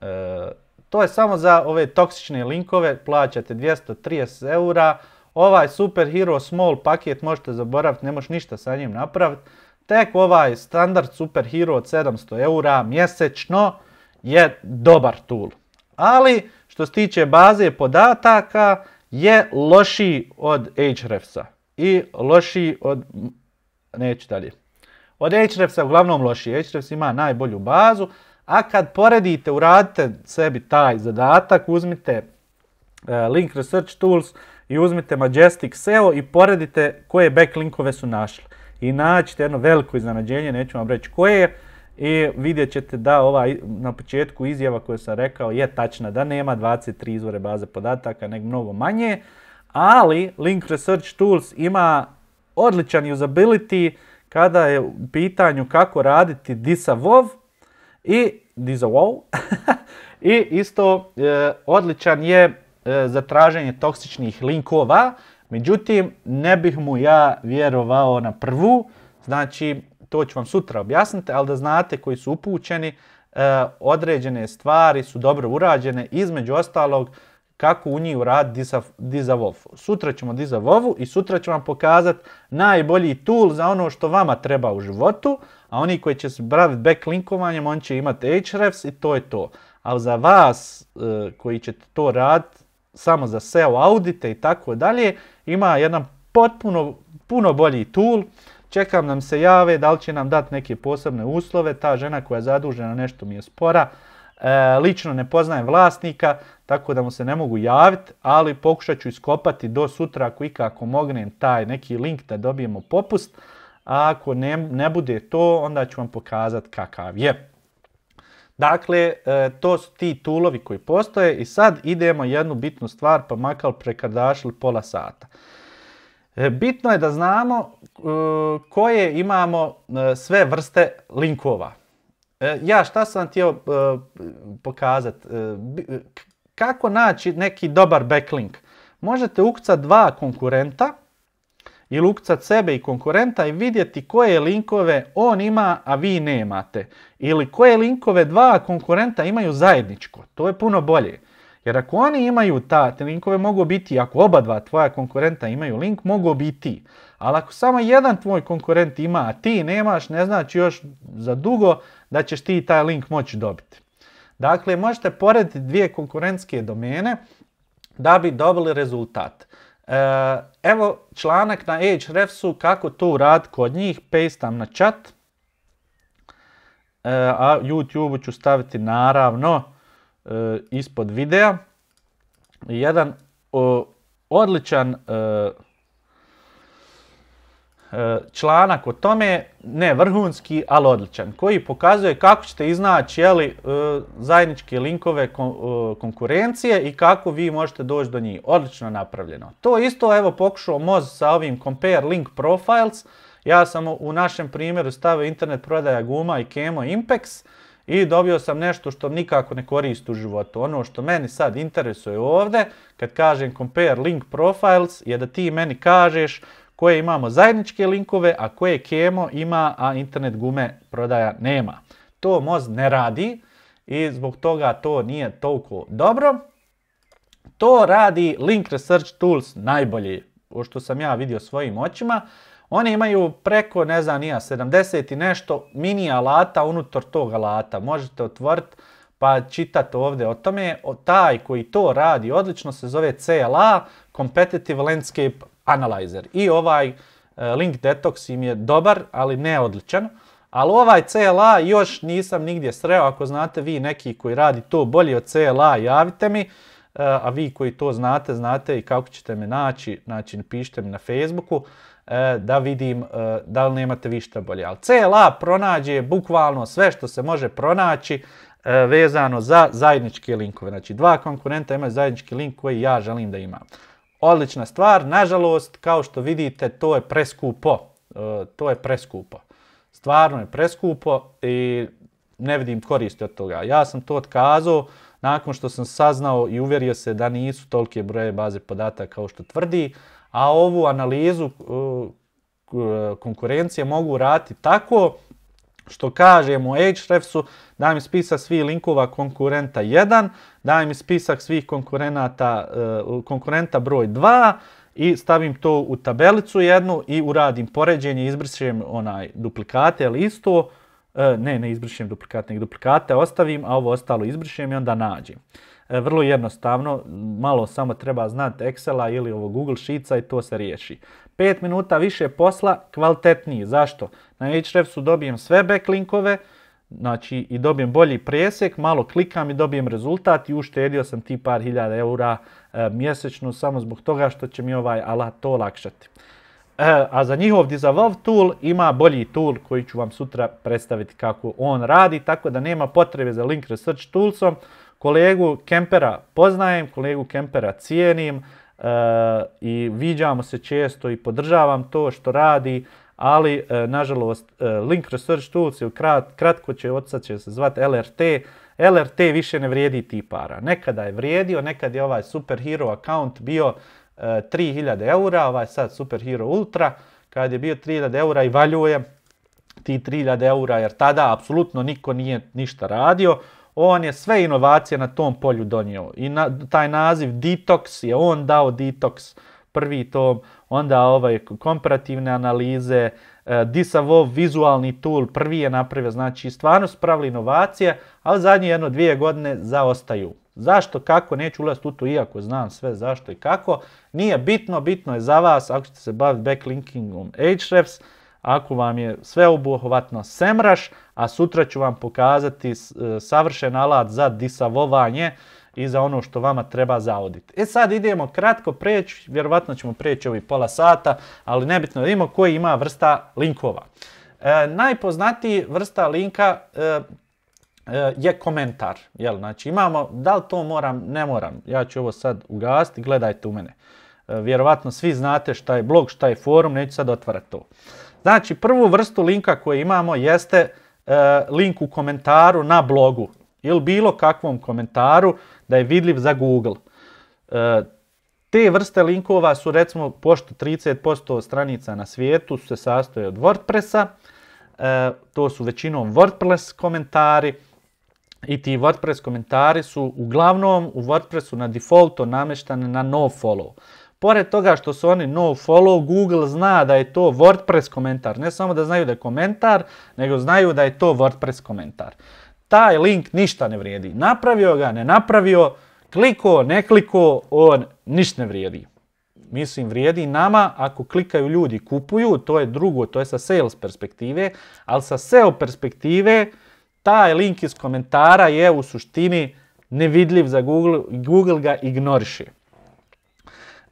E, to je samo za ove toksične linkove, plaćate 230 eura. Ovaj Super Small paket možete zaboraviti, ne možeš ništa sa njim napraviti. Tek ovaj standard Super od 700 eura mjesečno je dobar tool ali što se tiče baze podataka je lošiji od Hrefsa i lošiji od, neću dalje, od je uglavnom lošiji. Hrefs ima najbolju bazu, a kad poredite, uradite sebi taj zadatak, uzmite e, link research tools i uzmite Majestic SEO i poredite koje backlinkove su našli. I naćite jedno veliko iznenađenje, neću vam reći koje je, i vidjet ćete da ova na početku izjava koju sam rekao je tačna, da nema 23 izvore baze podataka, nego mnogo manje. Ali Link Research Tools ima odličan usability kada je u pitanju kako raditi disavow i disavow i isto e, odličan je e, za traženje toksičnih linkova, međutim ne bih mu ja vjerovao na prvu, znači to ću vam sutra objasniti, ali da znate koji su upućeni, e, određene stvari su dobro urađene, između ostalog kako u njih uraditi Dizavov. Sutra ćemo Dizavovu i sutra ću vam pokazati najbolji tool za ono što vama treba u životu, a oni koji će se braviti backlinkovanjem, on će imati hrefs i to je to. Ali za vas e, koji ćete to raditi, samo za SEO audite i tako dalje, ima jedan potpuno puno bolji tool čekam nam se jave, da li će nam dati neke posebne uslove, ta žena koja je zadužena nešto mi je spora, e, lično ne poznajem vlasnika, tako da mu se ne mogu javiti, ali pokušat ću iskopati do sutra ako ikako mognem taj neki link da dobijemo popust, a ako ne, ne bude to, onda ću vam pokazati kakav je. Dakle, e, to su ti tulovi koji postoje i sad idemo jednu bitnu stvar, pa makal prekardašili pola sata. E, bitno je da znamo e, koje imamo e, sve vrste linkova. Ja šta sam htio pokazati? Kako naći neki dobar backlink? Možete ukcati dva konkurenta ili ukcat sebe i konkurenta i vidjeti koje linkove on ima, a vi nemate. Ili koje linkove dva konkurenta imaju zajedničko. To je puno bolje. Jer ako oni imaju ta, te linkove mogu biti, ako oba dva tvoja konkurenta imaju link, mogu biti. Ali ako samo jedan tvoj konkurent ima, a ti nemaš, ne znači još za dugo da ćeš ti taj link moći dobiti. Dakle, možete porediti dvije konkurentske domene da bi dobili rezultat. E, evo članak na Ahrefsu, kako to rad kod njih, pastam na chat. E, a YouTube ću staviti naravno E, ispod videa jedan odličan e, e, članak o tome, ne vrhunski, ali odličan, koji pokazuje kako ćete iznaći zajedničke linkove konkurencije i kako vi možete doći do njih. Odlično napravljeno. To isto evo pokušao Moz sa ovim Compare Link Profiles. Ja sam u našem primjeru stavio internet prodaja guma i Kemo Impex i dobio sam nešto što nikako ne koristi u životu. Ono što meni sad interesuje ovdje, kad kažem compare link profiles, je da ti meni kažeš koje imamo zajedničke linkove, a koje kemo ima, a internet gume prodaja nema. To moz ne radi i zbog toga to nije toliko dobro. To radi Link Research Tools najbolji, što sam ja vidio svojim očima. Oni imaju preko, ne znam nija, 70 i nešto mini alata unutar tog alata. Možete otvoriti pa čitati ovdje o tome. taj koji to radi odlično se zove CLA, Competitive Landscape Analyzer. I ovaj e, Link Detox im je dobar, ali ne odličan. Ali ovaj CLA još nisam nigdje sreo. Ako znate vi neki koji radi to bolje od CLA, javite mi. E, a vi koji to znate, znate i kako ćete me naći. Znači, pišite mi na Facebooku. E, da vidim e, da li nemate višta bolje. Ali CLA pronađe bukvalno sve što se može pronaći e, vezano za zajedničke linkove. Znači dva konkurenta imaju zajednički link koji ja želim da imam. Odlična stvar, nažalost, kao što vidite, to je preskupo. To je preskupo. Stvarno je preskupo i ne vidim koristi od toga. Ja sam to otkazao nakon što sam saznao i uvjerio se da nisu tolike broje baze podataka kao što tvrdi, a ovu analizu uh, konkurencije mogu raditi tako što kažem u Ahrefsu, daj mi spisak svih linkova konkurenta 1, daj mi spisak svih konkurenata, uh, konkurenta broj 2 i stavim to u tabelicu jednu i uradim poređenje, izbrišem onaj duplikate ili isto, E, ne, ne izbrišem duplikat, nego duplikate ostavim, a ovo ostalo izbrišem i onda nađem. E, vrlo jednostavno, malo samo treba znati Excela ili ovo Google Sheetsa i to se riješi. 5 minuta više posla, kvalitetniji. Zašto? Na Ahrefsu dobijem sve backlinkove, znači i dobijem bolji presjek, malo klikam i dobijem rezultat i uštedio sam ti par hiljada eura e, mjesečno samo zbog toga što će mi ovaj alat to olakšati. E, a za njihov disavow tool ima bolji tool koji ću vam sutra predstaviti kako on radi, tako da nema potrebe za link research toolsom. Kolegu Kempera poznajem, kolegu Kempera cijenim e, i viđamo se često i podržavam to što radi, ali e, nažalost link research tools je kratko će od sad će se zvati LRT, LRT više ne vrijedi para. Nekada je vrijedio, nekad je ovaj super account bio 3000 eura, ovaj sad Super Hero Ultra, kad je bio 3000 eura i valjuje ti 3000 eura, jer tada apsolutno niko nije ništa radio. On je sve inovacije na tom polju donio i taj naziv Detox je on dao Detox prvi tom, onda ovaj komparativne analize, Disavov e, vizualni tool prvi je napravio, znači stvarno spravili inovacije, ali zadnje jedno dvije godine zaostaju. Zašto, kako, neću ulaziti u to iako znam sve zašto i kako. Nije bitno, bitno je za vas ako ćete se baviti backlinkingom Ahrefs, ako vam je sve obuhvatno semraš, a sutra ću vam pokazati e, savršen alat za disavovanje i za ono što vama treba zavoditi. E sad idemo kratko preći, vjerovatno ćemo preći ovih pola sata, ali nebitno da imamo koji ima vrsta linkova. E, najpoznatiji vrsta linka e, E, je komentar. Jel? Znači imamo, da li to moram, ne moram. Ja ću ovo sad ugasiti, gledajte u mene. E, vjerovatno svi znate šta je blog, šta je forum, neću sad otvarati to. Znači prvu vrstu linka koju imamo jeste e, link u komentaru na blogu ili bilo kakvom komentaru da je vidljiv za Google. Te vrste linkova su recimo pošto 30% stranica na svijetu se sastoje od WordPressa, to su većinom WordPress komentari, i ti WordPress komentari su uglavnom u WordPressu na defaultu namještane na nofollow. Pored toga što su oni nofollow, Google zna da je to WordPress komentar. Ne samo da znaju da je komentar, nego znaju da je to WordPress komentar. Taj link ništa ne vrijedi. Napravio ga, ne napravio, kliko, ne kliko, on ništa ne vrijedi. Mislim, vrijedi nama ako klikaju ljudi kupuju, to je drugo, to je sa sales perspektive, ali sa SEO perspektive taj link iz komentara je u suštini nevidljiv za Google, Google ga ignoriši.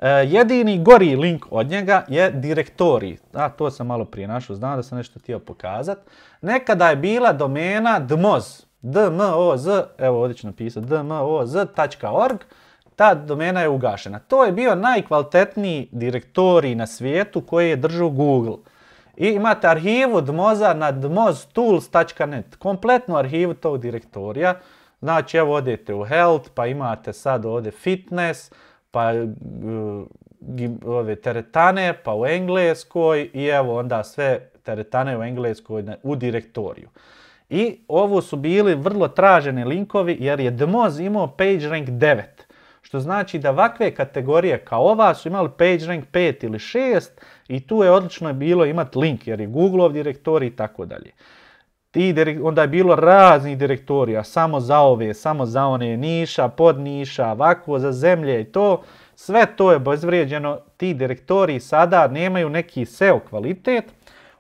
E, jedini gori link od njega je direktori. A, to sam malo prije našao, znam da sam nešto htio pokazat. Nekada je bila domena dmoz, dmoz, evo ovdje ću dmoz.org, ta domena je ugašena. To je bio najkvalitetniji direktori na svijetu koji je držao Google. I imate arhivu dmoza na dmoztools.net, kompletnu arhivu tog direktorija. Znači evo odete u health, pa imate sad ovdje fitness, pa e, ove teretane, pa u engleskoj i evo onda sve teretane u engleskoj u direktoriju. I ovo su bili vrlo traženi linkovi jer je dmoz imao PageRank 9. Što znači da ovakve kategorije kao ova su imali rank 5 ili 6 i tu je odlično bilo imati link jer je Googleov direktori i tako dalje. Ti onda je bilo raznih direktorija, samo za ove, samo za one, niša, podniša, ovako, za zemlje i to. Sve to je bezvrijeđeno, ti direktoriji sada nemaju neki SEO kvalitet,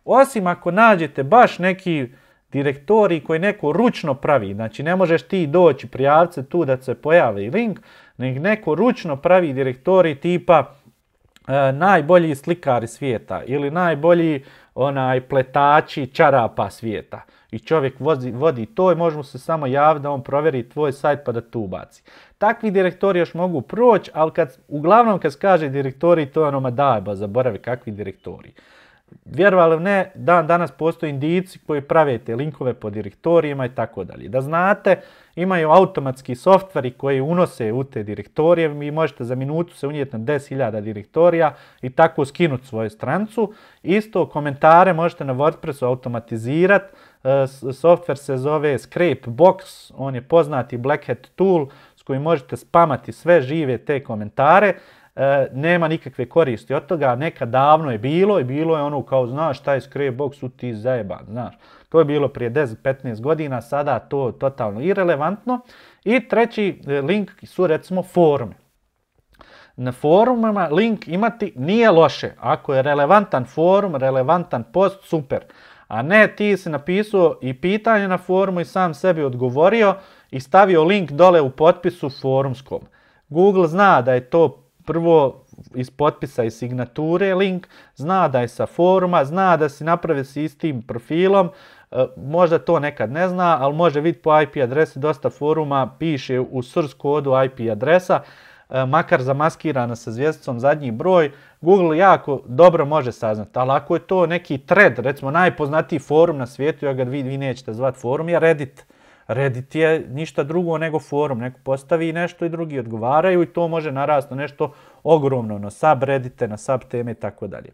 osim ako nađete baš neki direktorij koji neko ručno pravi, znači ne možeš ti doći prijavce tu da se pojavi link, Nek neko ručno pravi direktori tipa e, najbolji slikari svijeta ili najbolji onaj pletači čarapa svijeta. I čovjek vodi to i možemo se samo javiti da on provjeri tvoj sajt pa da tu ubaci. Takvi direktori još mogu proći, ali uglavnom kad kaže direktori to je ono ba, zaboravi kakvi direktori. Vjerovali ne, dan danas postoje indici koji prave te linkove po direktorijima i tako dalje. Da znate, imaju automatski softveri koji unose u te direktorije, vi možete za minutu se unijeti na 10.000 direktorija i tako skinuti svoju strancu. Isto komentare možete na WordPressu automatizirati, e, softver se zove Scrapebox, on je poznati Black Hat tool s kojim možete spamati sve žive te komentare. E, nema nikakve koristi od toga, nekad davno je bilo i bilo je ono kao znaš šta je Scrapebox, u ti zajeban, znaš. To je bilo prije 10-15 godina, sada to totalno irelevantno. I treći e, link su recimo forumi. Na forumima link imati nije loše. Ako je relevantan forum, relevantan post, super. A ne ti si napisao i pitanje na forumu i sam sebi odgovorio i stavio link dole u potpisu forumskom. Google zna da je to prvo iz potpisa i signature link, zna da je sa foruma, zna da si napravio s istim profilom, e, možda to nekad ne zna, ali može vidjeti po IP adresi, dosta foruma piše u source kodu IP adresa, e, makar zamaskirana sa zvijezdicom zadnji broj, Google jako dobro može saznati, ali ako je to neki thread, recimo najpoznatiji forum na svijetu, ja ga vi, nećete zvati forum, je Reddit. Reddit je ništa drugo nego forum, neko postavi nešto i drugi odgovaraju i to može narasti nešto ogromno na subreddite, na subteme i tako dalje.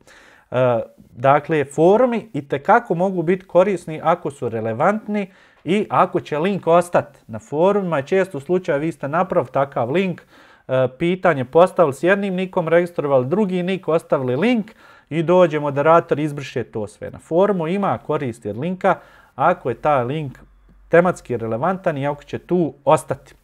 E, dakle, forumi i tekako mogu biti korisni ako su relevantni i ako će link ostati na forumima. Često u slučaju vi ste napravili takav link, e, pitanje postavili s jednim nikom, registrovali drugi nik, ostavili link i dođe moderator, izbriše to sve na forumu. Ima korist jer linka ako je taj link tematski relevantan i ako će tu ostati.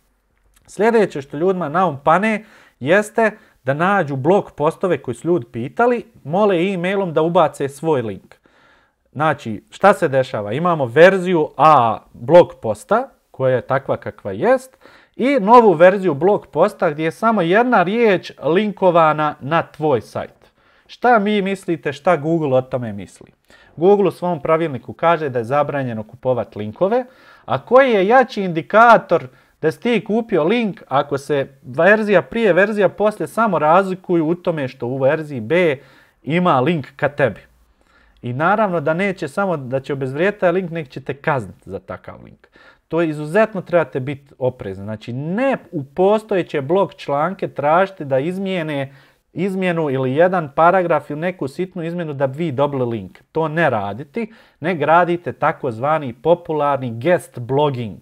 Sljedeće što ljudima naum pane jeste da nađu blog postove koji su ljudi pitali, mole e-mailom da ubace svoj link. Znači, šta se dešava? Imamo verziju A blog posta, koja je takva kakva jest, i novu verziju blog posta gdje je samo jedna riječ linkovana na tvoj sajt. Šta mi mislite, šta Google o tome misli? Google u svom pravilniku kaže da je zabranjeno kupovati linkove, a koji je jači indikator da si ti kupio link ako se verzija prije, verzija poslije samo razlikuju u tome što u verziji B ima link ka tebi. I naravno da neće samo da će obezvrijediti taj link, nek ćete te kazniti za takav link. To je izuzetno trebate biti oprezni. Znači ne u postojeće blog članke tražite da izmijene izmjenu ili jedan paragraf ili neku sitnu izmjenu da bi vi dobili link. To ne raditi, ne gradite takozvani popularni guest blogging.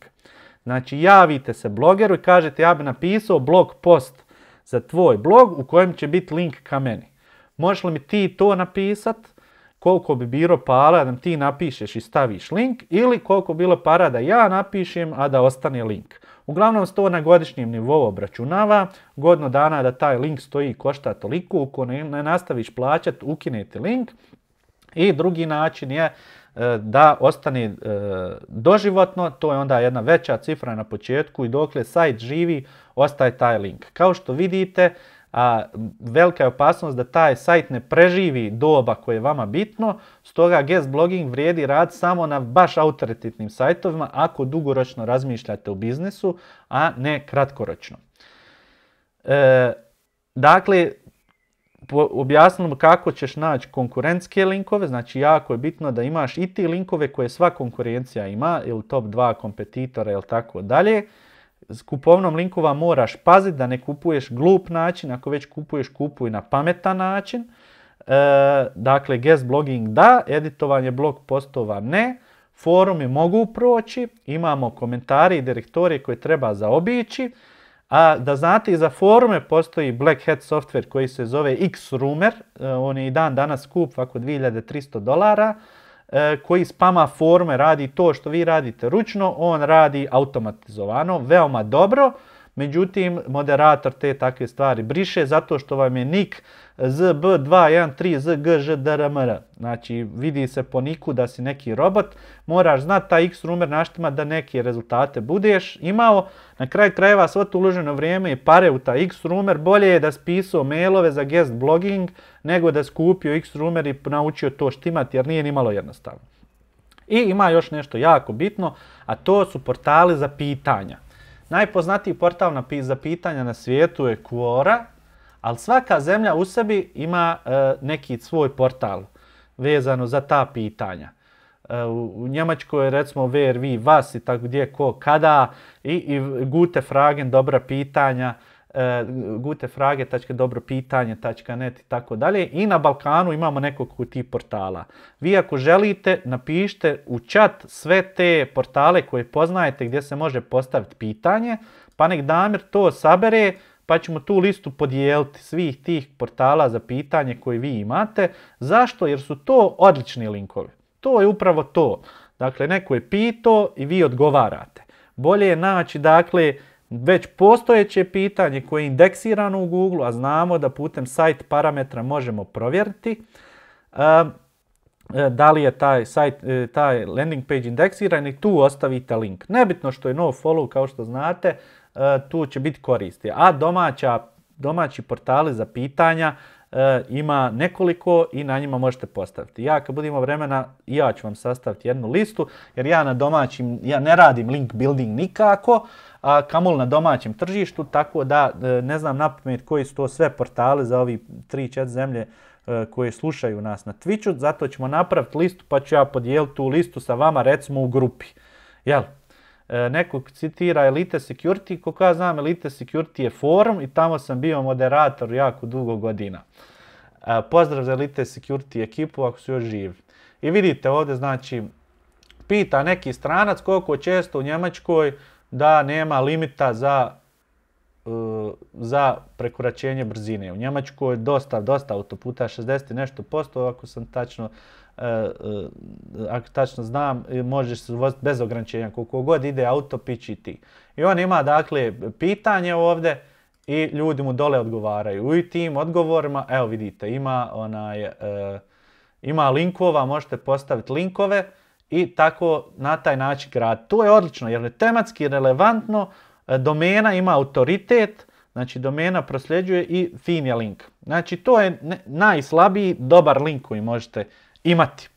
Znači javite se blogeru i kažete ja bi napisao blog post za tvoj blog u kojem će biti link ka meni. Možeš li mi ti to napisat? Koliko bi bilo para da ti napišeš i staviš link ili koliko bilo para da ja napišem, a da ostane link. Uglavnom se to na godišnjem nivou obračunava, godno dana da taj link stoji košta toliko, ako ne, nastaviš plaćati ukinete link. I drugi način je e, da ostane e, doživotno, to je onda jedna veća cifra na početku i dokle sajt živi ostaje taj link. Kao što vidite, a velika je opasnost da taj sajt ne preživi doba koje je vama bitno, stoga guest blogging vrijedi rad samo na baš autoritetnim sajtovima ako dugoročno razmišljate o biznisu, a ne kratkoročno. E, dakle, objasnimo kako ćeš naći konkurentske linkove, znači jako je bitno da imaš i ti linkove koje sva konkurencija ima, ili top 2 kompetitora ili tako dalje s kupovnom linkova moraš paziti da ne kupuješ glup način, ako već kupuješ, kupuj na pametan način. E, dakle, guest blogging da, editovanje blog postova ne, forumi mogu proći, imamo komentari i direktorije koje treba zaobići. A da znate, i za forume postoji Black Hat software koji se zove X-Rumer, e, on je i dan danas skup oko 2300 dolara. E, koji spama forme, radi to što vi radite ručno, on radi automatizovano, veoma dobro. Međutim, moderator te takve stvari briše zato što vam je nik ZB213 ZGŽDRMR. Znači, vidi se po niku da si neki robot, moraš znati taj X rumer naštima da neke rezultate budeš imao. Na kraju krajeva svo uloženo vrijeme i pare u taj X rumer, bolje je da spisao mailove za guest blogging nego da skupio X rumer i naučio to štimati jer nije ni malo jednostavno. I ima još nešto jako bitno, a to su portali za pitanja. Najpoznatiji portal za pitanja na svijetu je Quora, ali svaka zemlja u sebi ima e, neki svoj portal vezano za ta pitanja. E, u Njemačkoj je recimo vi VAS i tako gdje, ko, kada i, Gute Fragen, dobra pitanja, e, gute frage dobro pitanje, tačka, i tako dalje. I na Balkanu imamo nekoliko tih portala. Vi ako želite, napišite u čat sve te portale koje poznajete gdje se može postaviti pitanje, pa nek Damir to sabere pa ćemo tu listu podijeliti svih tih portala za pitanje koje vi imate. Zašto? Jer su to odlični linkovi. To je upravo to. Dakle, neko je pitao i vi odgovarate. Bolje je naći, dakle, već postojeće pitanje koje je indeksirano u Google, a znamo da putem sajt parametra možemo provjeriti um, e, da li je taj, sajt, e, taj landing page indeksiran i tu ostavite link. Nebitno što je no follow kao što znate, E, tu će biti koristi. A domaća, domaći portali za pitanja e, ima nekoliko i na njima možete postaviti. Ja kad budimo vremena, ja ću vam sastaviti jednu listu, jer ja na domaćim, ja ne radim link building nikako, a kamol na domaćem tržištu, tako da e, ne znam napamet koji su to sve portale za ovi 3-4 zemlje koje slušaju nas na Twitchu, zato ćemo napraviti listu pa ću ja podijeliti tu listu sa vama recimo u grupi. Jel? E, nekog citira Elite Security, koliko ja znam Elite Security je forum i tamo sam bio moderator jako dugo godina. E, pozdrav za Elite Security ekipu ako su još živi. I vidite ovdje znači pita neki stranac koliko često u Njemačkoj da nema limita za e, za prekoračenje brzine. U Njemačkoj je dosta, dosta autoputa, 60 i nešto posto, ako sam tačno E, e, ako tačno znam, e, možeš se voziti bez ograničenja, koliko god ide auto, pići ti. I on ima dakle pitanje ovdje i ljudi mu dole odgovaraju. u tim odgovorima, evo vidite, ima onaj, ima linkova, možete postaviti linkove i tako na taj način graditi. To je odlično jer je tematski relevantno, domena ima autoritet, znači domena prosljeđuje i fin je link. Znači to je najslabiji dobar link koji možete imati.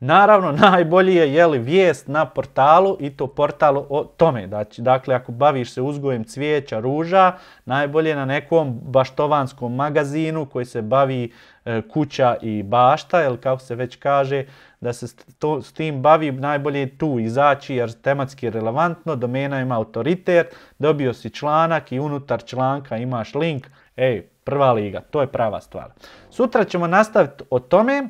Naravno, najbolji je jeli, vijest na portalu i to portalu o tome. Znači, dakle, ako baviš se uzgojem cvijeća, ruža, najbolje na nekom baštovanskom magazinu koji se bavi e, kuća i bašta, ili kako se već kaže, da se to, s tim bavi, najbolje tu izaći jer tematski je relevantno, domena ima autoritet, dobio si članak i unutar članka imaš link, ej, prva liga, to je prava stvar. Sutra ćemo nastaviti o tome,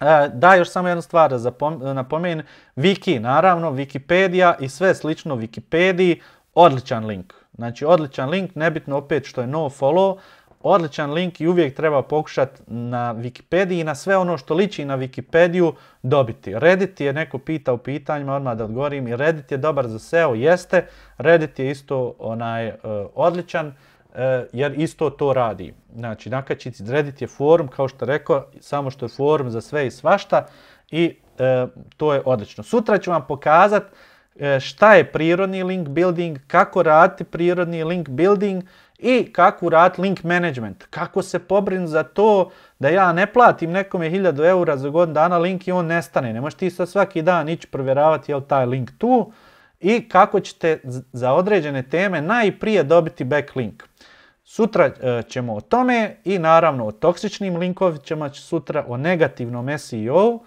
E, da, još samo jednu stvar da napomenu. Wiki, naravno, Wikipedia i sve slično Wikipediji, odličan link. Znači, odličan link, nebitno opet što je no follow, odličan link i uvijek treba pokušati na Wikipediji i na sve ono što liči na Wikipediju dobiti. Reddit je, neko pita u pitanjima, odmah da odgovorim, i Reddit je dobar za SEO, jeste. Reddit je isto onaj e, odličan, e, jer isto to radi. Znači, nakačici, Reddit je forum, kao što rekao, samo što je forum za sve i svašta i e, to je odlično. Sutra ću vam pokazati e, šta je prirodni link building, kako raditi prirodni link building i kako raditi link management. Kako se pobrinuti za to da ja ne platim nekome 1000 eura za godinu dana link i on nestane. Ne možeš ti sad svaki dan ići provjeravati je taj link tu i kako ćete za određene teme najprije dobiti backlink. Sutra e, ćemo o tome i naravno o toksičnim ćemo sutra o negativnom SEO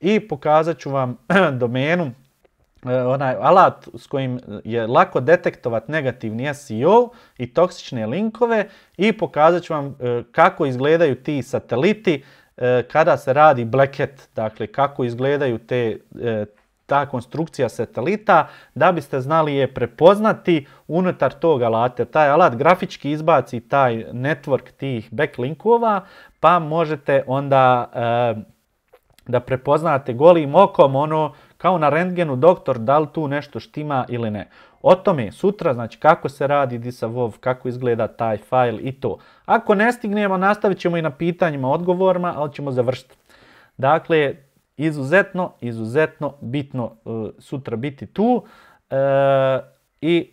i pokazat ću vam domenu, e, onaj alat s kojim je lako detektovat negativni SEO i toksične linkove i pokazat ću vam e, kako izgledaju ti sateliti kada se radi black hat, dakle kako izgledaju te, ta konstrukcija satelita da biste znali je prepoznati unutar tog alata. Taj alat grafički izbaci taj network tih backlinkova pa možete onda eh, da prepoznate golim okom ono kao na rentgenu doktor da li tu nešto štima ili ne. O tome sutra, znači kako se radi DISAVOV, kako izgleda taj fajl i to. Ako ne stignemo nastavit ćemo i na pitanjima, odgovorima, ali ćemo završiti. Dakle, izuzetno, izuzetno bitno e, sutra biti tu e, i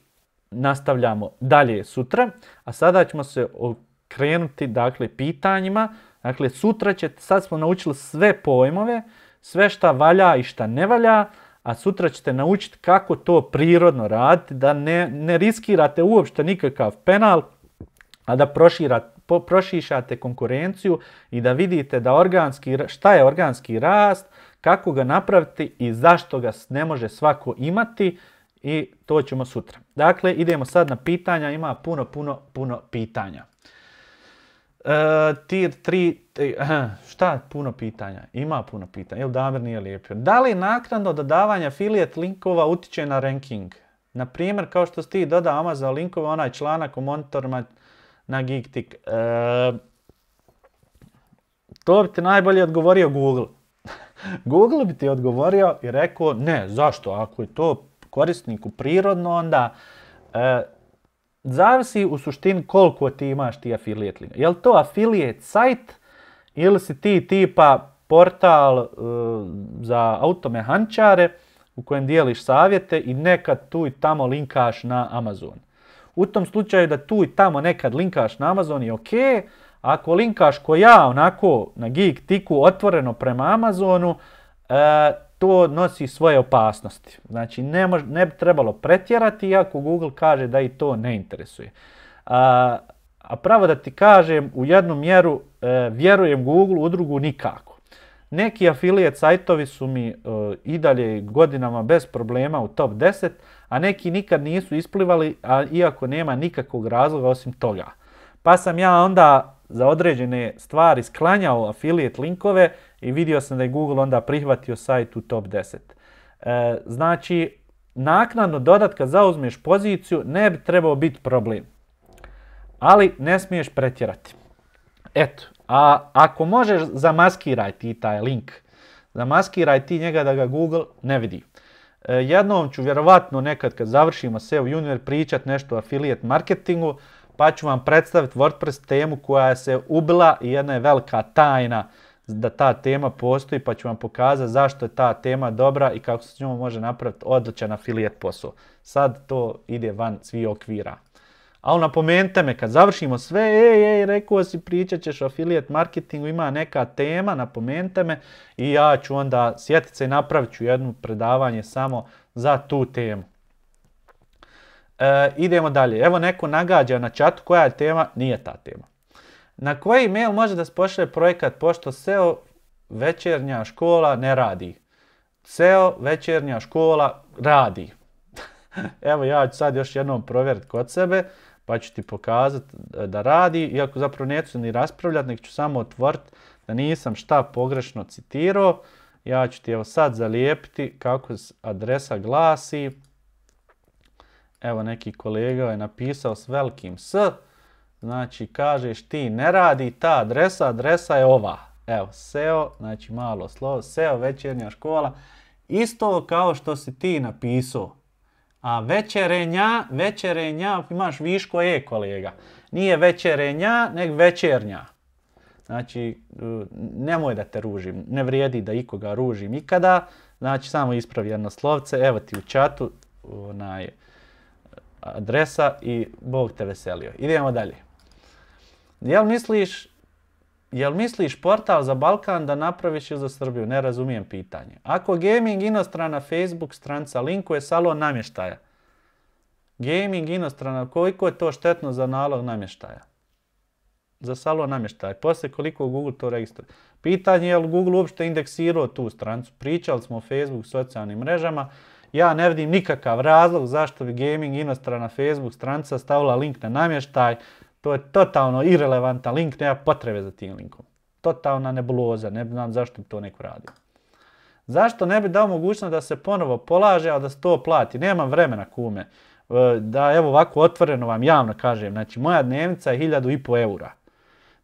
nastavljamo dalje sutra. A sada ćemo se okrenuti dakle, pitanjima. Dakle, sutra ćete, sad smo naučili sve pojmove, sve šta valja i šta ne valja, a sutra ćete naučiti kako to prirodno raditi, da ne, ne riskirate uopšte nikakav penal, a da prošišate konkurenciju i da vidite da organski, šta je organski rast, kako ga napraviti i zašto ga ne može svako imati i to ćemo sutra. Dakle, idemo sad na pitanja, ima puno, puno, puno pitanja. E, tir 3, šta puno pitanja? Ima puno pitanja, jel Damir nije lijepio. Da li naknadno dodavanja affiliate linkova utiče na ranking? Na primjer, kao što ste ti dodao Amazon linkova, onaj članak u monitorima na Geektik. E, to bi ti najbolje odgovorio Google. Google bi ti odgovorio i rekao ne, zašto? Ako je to korisniku prirodno, onda e, zavisi u suštini koliko ti imaš ti affiliate linka. Je li to affiliate site ili si ti tipa portal e, za automehančare u kojem dijeliš savjete i nekad tu i tamo linkaš na Amazon. U tom slučaju da tu i tamo nekad linkaš na Amazon je ok, ako linkaš ko ja onako na gig tiku otvoreno prema Amazonu, e, to nosi svoje opasnosti. Znači ne, ne bi trebalo pretjerati ako Google kaže da i to ne interesuje. A, a pravo da ti kažem u jednu mjeru e, vjerujem Google, u drugu nikako. Neki afilijet sajtovi su mi e, i dalje godinama bez problema u top 10, a neki nikad nisu isplivali, a iako nema nikakvog razloga osim toga. Pa sam ja onda za određene stvari sklanjao afilijet linkove i vidio sam da je Google onda prihvatio sajt u top 10. E, znači, naknadno dodatka zauzmeš poziciju ne bi trebao biti problem. Ali ne smiješ pretjerati. Eto, a ako možeš, zamaskiraj ti taj link. Zamaskiraj ti njega da ga Google ne vidi. E, jednom ću vjerovatno nekad kad završimo SEO Junior pričat nešto o affiliate marketingu, pa ću vam predstaviti WordPress temu koja se ubila i jedna je velika tajna da ta tema postoji, pa ću vam pokazati zašto je ta tema dobra i kako se s njom može napraviti odličan affiliate posao. Sad to ide van svih okvira ali napomenite me kad završimo sve, ej, ej, rekao si pričat ćeš o affiliate marketingu, ima neka tema, napomenite me i ja ću onda sjetit se i napravit ću jedno predavanje samo za tu temu. E, idemo dalje. Evo neko nagađa na čatu koja je tema, nije ta tema. Na koji mail može da se pošle projekat pošto SEO večernja škola ne radi? SEO večernja škola radi. Evo ja ću sad još jednom provjeriti kod sebe pa ću ti pokazati da radi, iako zapravo neću ni raspravljati, nek ću samo otvrti da nisam šta pogrešno citirao. Ja ću ti evo sad zalijepiti kako adresa glasi. Evo neki kolega je napisao s velikim S. Znači kažeš ti ne radi ta adresa, adresa je ova. Evo SEO, znači malo slovo, SEO večernja škola. Isto kao što si ti napisao. A večerenja, večerenja, imaš viško e kolega. Nije večerenja, nek večernja. Znači, e, nemoj da te ružim, ne vrijedi da ikoga ružim ikada. Znači, samo ispravi jedno slovce, evo ti u čatu onaj, adresa i Bog te veselio. Idemo dalje. Jel misliš Jel misliš portal za Balkan da napraviš ili za Srbiju? Ne razumijem pitanje. Ako gaming inostrana Facebook stranca linkuje salon namještaja. Gaming inostrana, koliko je to štetno za nalog namještaja? Za salon namještaja. Poslije koliko Google to registruje. Pitanje je li Google uopšte indeksirao tu strancu. Pričali smo o Facebook socijalnim mrežama. Ja ne vidim nikakav razlog zašto bi gaming inostrana Facebook stranca stavila link na namještaj to je totalno irelevantan link, nema potrebe za tim linkom. Totalna nebuloza, ne znam zašto bi to neko radio. Zašto ne bi dao mogućnost da se ponovo polaže, a da se to plati? Nemam vremena kume. E, da evo ovako otvoreno vam javno kažem, znači moja dnevnica je 1500 eura.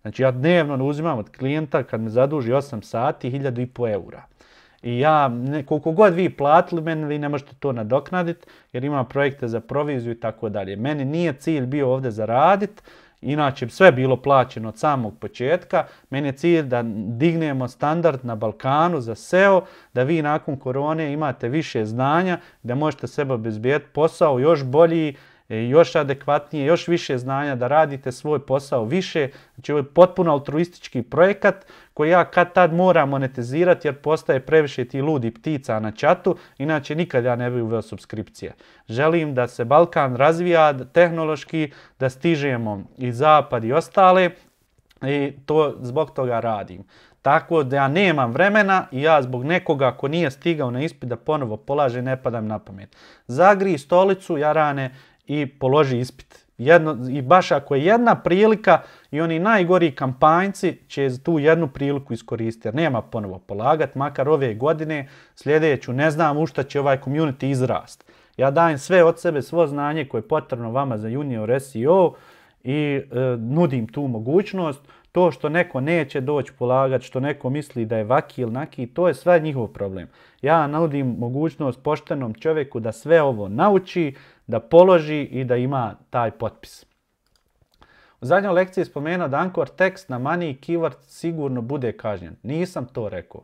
Znači ja dnevno uzimam od klijenta kad me zaduži 8 sati 1500 eura. I ja, koliko god vi platili, meni vi ne možete to nadoknaditi jer imam projekte za proviziju i tako dalje. Meni nije cilj bio ovdje zaraditi, Inače, sve bilo plaćeno od samog početka. Meni je cilj da dignemo standard na Balkanu za SEO, da vi nakon korone imate više znanja, da možete sebe obezbijeti posao još bolji, E, još adekvatnije, još više znanja, da radite svoj posao više. Znači ovo je potpuno altruistički projekat koji ja kad tad moram monetizirati jer postaje previše ti ludi ptica na čatu, inače nikad ja ne bi uveo subskripcije. Želim da se Balkan razvija tehnološki, da stižemo i zapad i ostale i to zbog toga radim. Tako da ja nemam vremena i ja zbog nekoga ko nije stigao na ispit da ponovo polaže ne padam na pamet. Zagri stolicu, jarane, i položi ispit. Jedno, I baš ako je jedna prilika i oni najgori kampanjci će tu jednu priliku iskoristiti. Jer nema ponovo polagat, makar ove godine, sljedeću, ne znam u šta će ovaj community izrast. Ja dajem sve od sebe, svo znanje koje je potrebno vama za junior SEO i e, nudim tu mogućnost to što neko neće doći polagati, što neko misli da je vaki ili naki, to je sve njihov problem. Ja nudim mogućnost poštenom čovjeku da sve ovo nauči, da položi i da ima taj potpis. U zadnjoj lekciji je spomenuo da Ankor tekst na i keyword sigurno bude kažnjen. Nisam to rekao.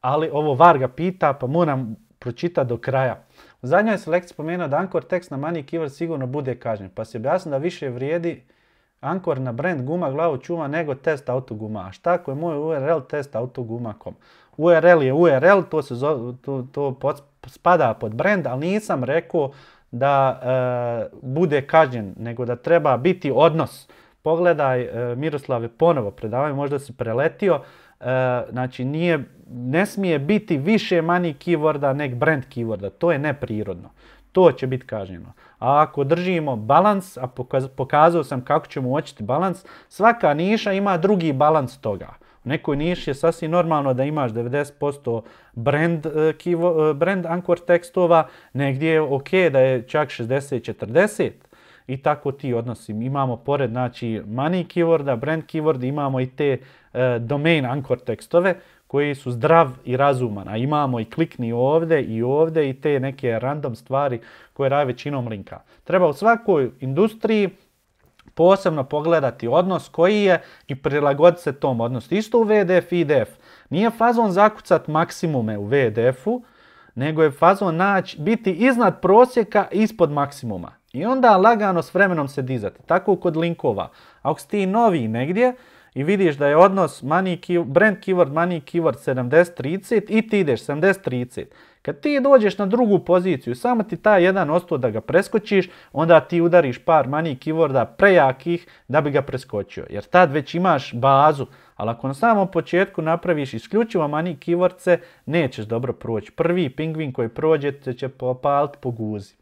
Ali ovo Varga pita pa moram pročitati do kraja. U zadnjoj lekciji spomenuo da Ankor tekst na manji keyword sigurno bude kažnjen. Pa se objasnio da više vrijedi Ankor na brand guma glavu čuva nego test autoguma. A šta ako je moj URL test autoguma.com? URL je URL, to, se to, spada pod brand, ali nisam rekao da e, bude kažnjen, nego da treba biti odnos. Pogledaj, Miroslav, e, Miroslave, ponovo predavaj, možda si preletio. E, znači, nije, ne smije biti više money keyworda nek brand keyworda. To je neprirodno. To će biti kažnjeno. A ako držimo balans, a pokazao sam kako ćemo uočiti balans, svaka niša ima drugi balans toga. U nekoj niši je sasvim normalno da imaš 90% brand, e, e, brand anchor tekstova, negdje je ok da je čak 60-40 i tako ti odnosi. Imamo pored znači, money keyworda, brand keyword imamo i te e, domain anchor tekstove koji su zdrav i razuman, a imamo i klikni ovdje i ovdje i te neke random stvari koje raje većinom linka. Treba u svakoj industriji posebno pogledati odnos koji je i prilagoditi se tom odnosu. Isto u VDF i DF. Nije fazon zakucat maksimume u VDF-u, nego je fazon naći, biti iznad prosjeka ispod maksimuma. I onda lagano s vremenom se dizati. Tako kod linkova. Ako ste i novi negdje, i vidiš da je odnos brand keyword, money keyword 70-30 i ti ideš 70-30. Kad ti dođeš na drugu poziciju, samo ti ta jedan ostao da ga preskočiš, onda ti udariš par money keyworda prejakih da bi ga preskočio. Jer tad već imaš bazu, ali ako na samom početku napraviš isključivo money keywordce, nećeš dobro proći. Prvi pingvin koji prođe će popaliti po guzi.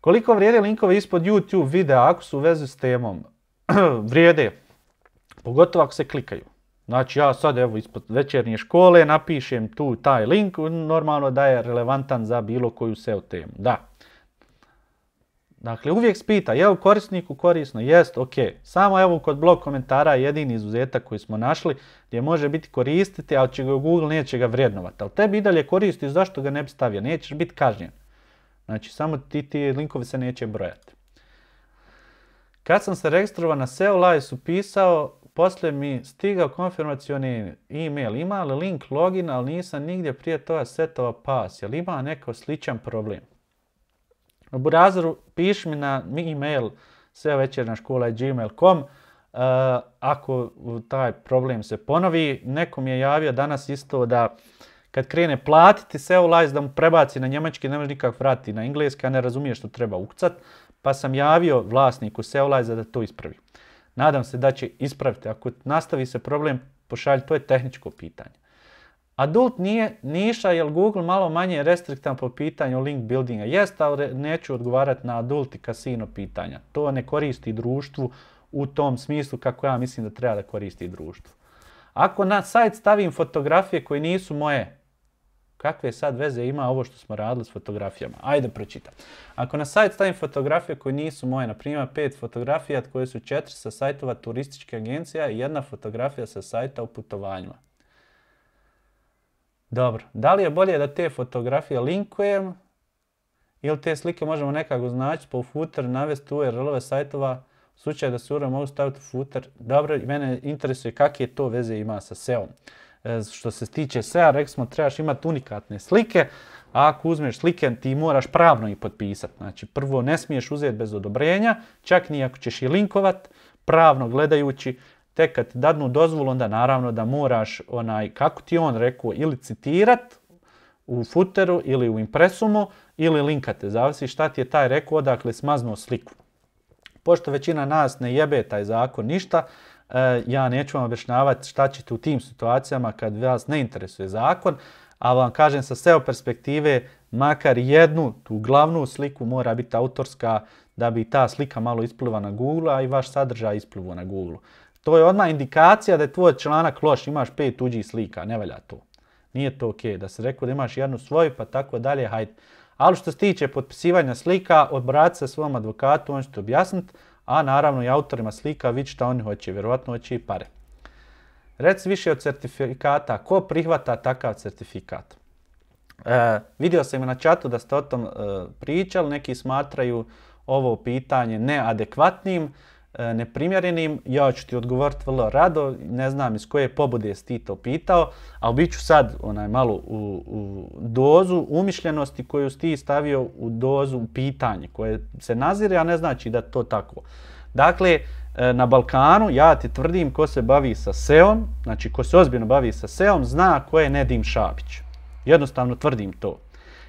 Koliko vrijede linkove ispod YouTube videa ako su u vezi s temom? vrijede Pogotovo ako se klikaju. Znači ja sad evo ispod večernje škole napišem tu taj link, normalno da je relevantan za bilo koju SEO temu. Da. Dakle, uvijek spita, je li korisniku korisno? Jest, ok. Samo evo kod blog komentara je jedini izuzetak koji smo našli gdje može biti koristiti, ali će ga Google neće ga vrednovati. Ali tebi i dalje koristi, zašto ga ne bi stavio? Nećeš biti kažnjen. Znači, samo ti, ti linkovi se neće brojati. Kad sam se registrovao na SEO Live, su pisao poslije mi stigao konfirmacioni e-mail, ima li link login, ali nisam nigdje prije toga setova pas, jel ima neko sličan problem? U Burazeru piši mi na e-mail svevečerna škola gmail.com Uh, eh, ako taj problem se ponovi, nekom je javio danas isto da kad krene platiti se da mu prebaci na njemački, ne može nikak vratiti na engleski, a ne razumije što treba ukcat, pa sam javio vlasniku Seolajza da to ispravi. Nadam se da će ispraviti. Ako nastavi se problem, pošalj, to je tehničko pitanje. Adult nije niša jer Google malo manje je restriktan po pitanju link buildinga. Jeste, ali neću odgovarati na adult i kasino pitanja. To ne koristi društvu u tom smislu kako ja mislim da treba da koristi društvo. Ako na sajt stavim fotografije koje nisu moje, Kakve sad veze ima ovo što smo radili s fotografijama? Ajde pročitam. Ako na sajt stavim fotografije koje nisu moje, na primjer pet fotografija koje su četiri sa sajtova turističke agencija i jedna fotografija sa sajta o putovanjima. Dobro, da li je bolje da te fotografije linkujem ili te slike možemo nekako znaći po pa footer navesti URL-ove er sajtova u slučaju da se URL er mogu staviti u footer. Dobro, mene interesuje kakve to veze ima sa SEO-om. E, što se tiče SEA, rekli smo trebaš imati unikatne slike, a ako uzmeš slike ti moraš pravno i potpisati. Znači prvo ne smiješ uzeti bez odobrenja, čak ni ako ćeš i linkovat, pravno gledajući, tek kad ti dadnu dozvolu onda naravno da moraš onaj, kako ti on rekao, ili citirat u footeru ili u impresumu ili linkate, zavisi šta ti je taj rekao odakle smaznuo sliku. Pošto većina nas ne jebe taj zakon ništa, E, ja neću vam objašnjavati šta ćete u tim situacijama kad vas ne interesuje zakon, a vam kažem sa SEO perspektive makar jednu tu glavnu sliku mora biti autorska da bi ta slika malo ispliva na Google, a i vaš sadržaj ispliva na Google. To je odmah indikacija da je tvoj članak loš, imaš pet tuđih slika, ne valja to. Nije to ok, da se rekao da imaš jednu svoju pa tako dalje, hajde. Ali što se tiče potpisivanja slika, obrati se svom advokatu, on će ti objasniti a naravno i autorima slika vidi šta oni hoće, vjerojatno hoće i pare. Rec više od certifikata, ko prihvata takav certifikat? E, vidio sam i na čatu da ste o tom e, pričali, neki smatraju ovo pitanje neadekvatnim, E, neprimjerenim, ja ću ti odgovoriti vrlo rado, ne znam iz koje pobude si ti to pitao, ali bit ću sad onaj malo u, dozu umišljenosti koju si ti stavio u dozu pitanje koje se nazire, a ne znači da to tako. Dakle, e, na Balkanu, ja ti tvrdim ko se bavi sa seom, znači ko se ozbiljno bavi sa seom, zna ko je Nedim Šapić. Jednostavno tvrdim to.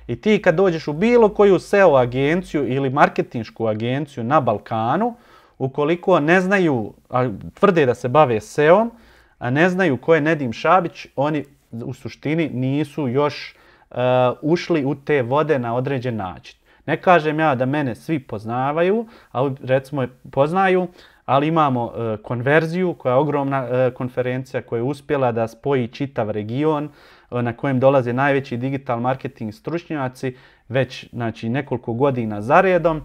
I ti kad dođeš u bilo koju SEO agenciju ili marketinšku agenciju na Balkanu, ukoliko ne znaju, a tvrde da se bave SEO-om, a ne znaju ko je Nedim Šabić, oni u suštini nisu još e, ušli u te vode na određen način. Ne kažem ja da mene svi poznavaju, ali recimo poznaju, ali imamo e, konverziju koja je ogromna e, konferencija koja je uspjela da spoji čitav region na kojem dolaze najveći digital marketing stručnjaci već znači, nekoliko godina za redom.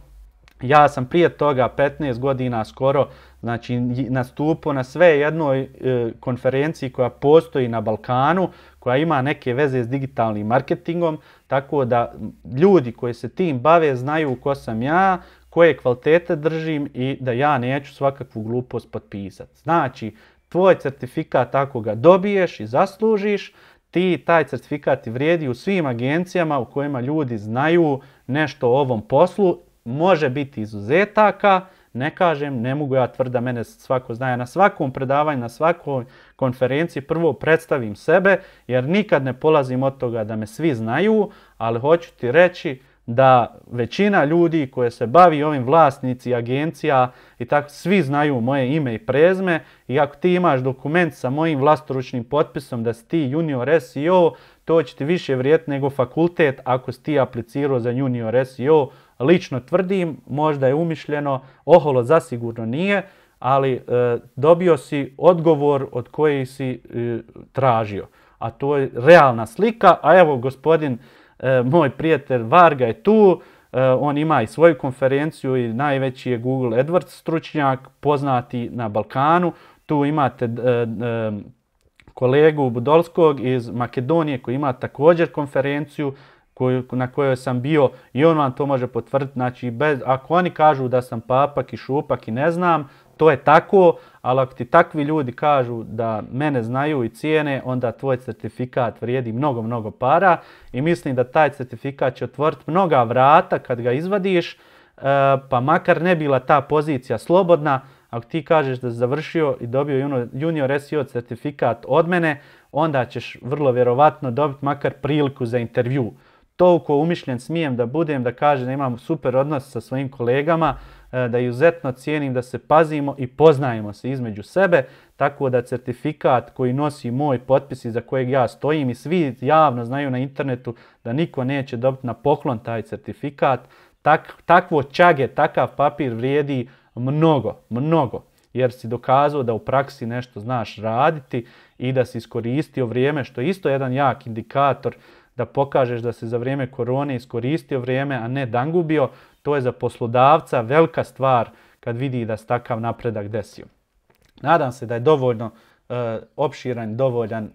Ja sam prije toga 15 godina skoro znači, nastupao na sve jednoj e, konferenciji koja postoji na Balkanu, koja ima neke veze s digitalnim marketingom, tako da ljudi koji se tim bave znaju ko sam ja, koje kvalitete držim i da ja neću svakakvu glupost potpisati. Znači, tvoj certifikat ako ga dobiješ i zaslužiš, ti taj certifikat vrijedi u svim agencijama u kojima ljudi znaju nešto o ovom poslu Može biti izuzetaka, ne kažem, ne mogu ja tvrda, mene svako zna. na svakom predavanju, na svakoj konferenciji prvo predstavim sebe, jer nikad ne polazim od toga da me svi znaju, ali hoću ti reći da većina ljudi koje se bavi ovim vlasnici, agencija i tako, svi znaju moje ime i prezme i ako ti imaš dokument sa mojim vlastoručnim potpisom da si ti junior SEO, to će ti više vrijeti nego fakultet ako si ti aplicirao za junior SEO, lično tvrdim, možda je umišljeno, oholo zasigurno nije, ali e, dobio si odgovor od koje si e, tražio. A to je realna slika, a evo gospodin, e, moj prijatelj Varga je tu, on ima i svoju konferenciju i najveći je Google AdWords stručnjak, poznati na Balkanu. Tu imate kolegu Budolskog iz Makedonije koji ima također konferenciju na kojoj sam bio i on vam to može potvrditi. Znači, bez, ako oni kažu da sam papak i šupak i ne znam, to je tako, ali ako ti takvi ljudi kažu da mene znaju i cijene, onda tvoj certifikat vrijedi mnogo, mnogo para i mislim da taj certifikat će otvoriti mnoga vrata kad ga izvadiš, e, pa makar ne bila ta pozicija slobodna, ako ti kažeš da si završio i dobio junior SEO certifikat od mene, onda ćeš vrlo vjerovatno dobiti makar priliku za intervju toliko umišljen smijem da budem, da kažem da imam super odnos sa svojim kolegama, e, da izuzetno cijenim da se pazimo i poznajemo se između sebe, tako da certifikat koji nosi moj potpis i za kojeg ja stojim i svi javno znaju na internetu da niko neće dobiti na poklon taj certifikat, takvo čage, takav papir vrijedi mnogo, mnogo jer si dokazao da u praksi nešto znaš raditi i da si iskoristio vrijeme, što je isto jedan jak indikator da pokažeš da se za vrijeme korone iskoristio vrijeme, a ne dangubio, to je za poslodavca velika stvar kad vidi da se takav napredak desio. Nadam se da je dovoljno eh, opširan, dovoljan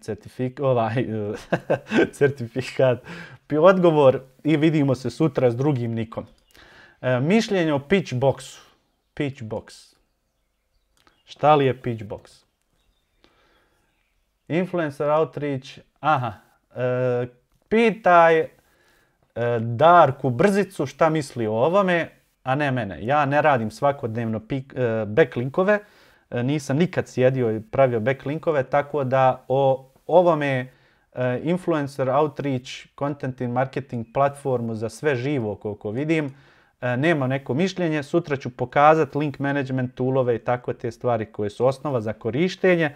ovaj, eh, certifikat, odgovor i vidimo se sutra s drugim nikom. Eh, mišljenje o pitch boxu. Pitch box. Šta li je pitch box? Influencer outreach. Aha. Pitaj e, Darku Brzicu šta misli o ovome, a ne mene. Ja ne radim svakodnevno e, backlinkove, e, nisam nikad sjedio i pravio backlinkove, tako da o ovome influencer outreach, content in marketing platformu za sve živo koliko vidim, nema neko mišljenje, sutra ću pokazati link management toolove i tako te stvari koje su osnova za korištenje.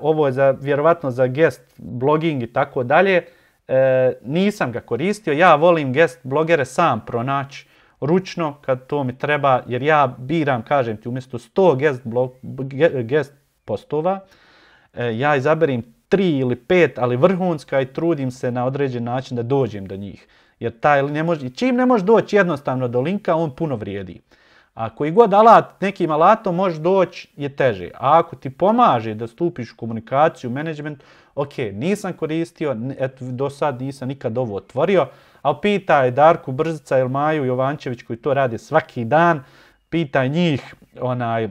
Ovo je za, vjerovatno za guest blogging i tako dalje. E, nisam ga koristio, ja volim guest blogere sam pronaći ručno kad to mi treba, jer ja biram, kažem ti, umjesto 100 guest, blog, guest postova, e, ja izaberim 3 ili 5, ali vrhunska i trudim se na određen način da dođem do njih. Jer taj ne može, čim ne možeš doći jednostavno do linka, on puno vrijedi. Ako koji god alat, nekim alatom možeš doći je teže. A ako ti pomaže da stupiš u komunikaciju, management, ok, nisam koristio, et, do sad nisam nikad ovo otvorio, ali pitaj Darku Brzica ili Maju Jovančević koji to rade svaki dan, pitaj njih, onaj,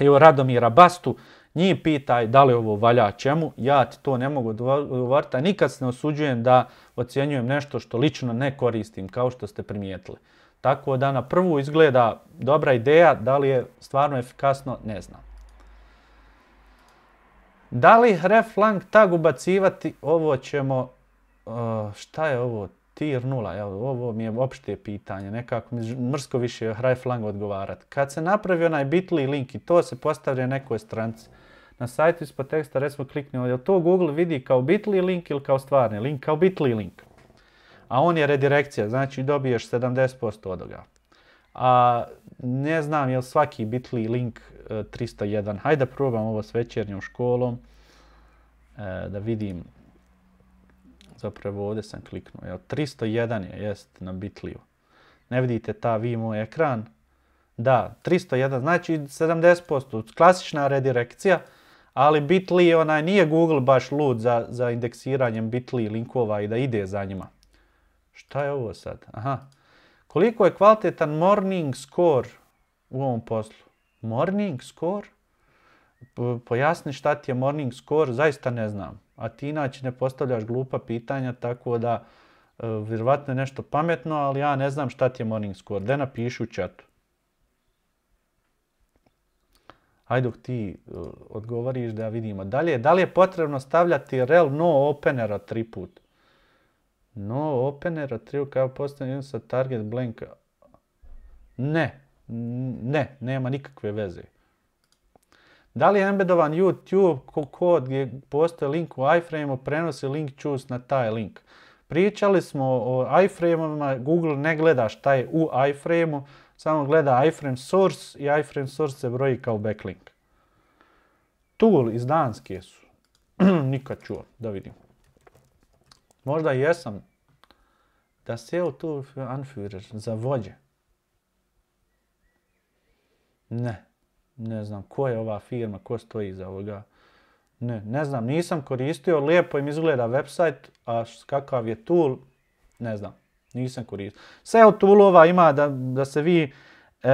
evo Radomira Bastu, njih pitaj da li ovo valja čemu, ja ti to ne mogu odgovoriti, nikad se ne osuđujem da ocjenjujem nešto što lično ne koristim, kao što ste primijetili. Tako da na prvu izgleda dobra ideja, da li je stvarno efikasno, ne znam. Da li lang tag ubacivati? Ovo ćemo... Uh, šta je ovo? Tir nula. ovo mi je opšte pitanje. Nekako mi mrsko više lang odgovarati. Kad se napravi onaj bitly link i to se postavlja nekoj stranci. Na sajtu ispod teksta recimo klikni jel To Google vidi kao bitly link ili kao stvarni link? Kao bitly link. A on je redirekcija. Znači dobiješ 70% odoga. A ne znam je li svaki bitly link 301. E, Hajde da probam ovo s večernjom školom. E, da vidim. Zapravo ovdje sam kliknuo. Evo, 301 je, jest na bitliju. Ne vidite ta vi moj ekran. Da, 301, znači 70%. Klasična redirekcija. Ali Bitly, onaj, nije Google baš lud za, za indeksiranjem Bitly linkova i da ide za njima. Šta je ovo sad? Aha. Koliko je kvalitetan morning score u ovom poslu? Morning score? Pojasni šta ti je morning score, zaista ne znam. A ti inače ne postavljaš glupa pitanja, tako da e, vjerovatno je nešto pametno, ali ja ne znam šta ti je morning score. Da napiši u Ajde dok ti e, odgovoriš da vidimo. je da li je potrebno stavljati rel no openera tri put? No openera tri put kao postavljeno sa target blank. Ne. Ne, nema nikakve veze. Da li je embedovan YouTube kod gdje postoji link u iframe-u prenosi link choose na taj link? Pričali smo o iframe-ovima, Google ne gleda šta je u iframe-u, samo gleda iframe source i iframe source se broji kao backlink. Tool iz Danske su. Nikad čuo, da vidim. Možda jesam. Da se tu Anführer za vođe. Ne, ne znam ko je ova firma, ko stoji iza ovoga. Ne, ne znam, nisam koristio, lijepo im izgleda website, a kakav je tool, ne znam, nisam koristio. od toolova ima da, se vi e,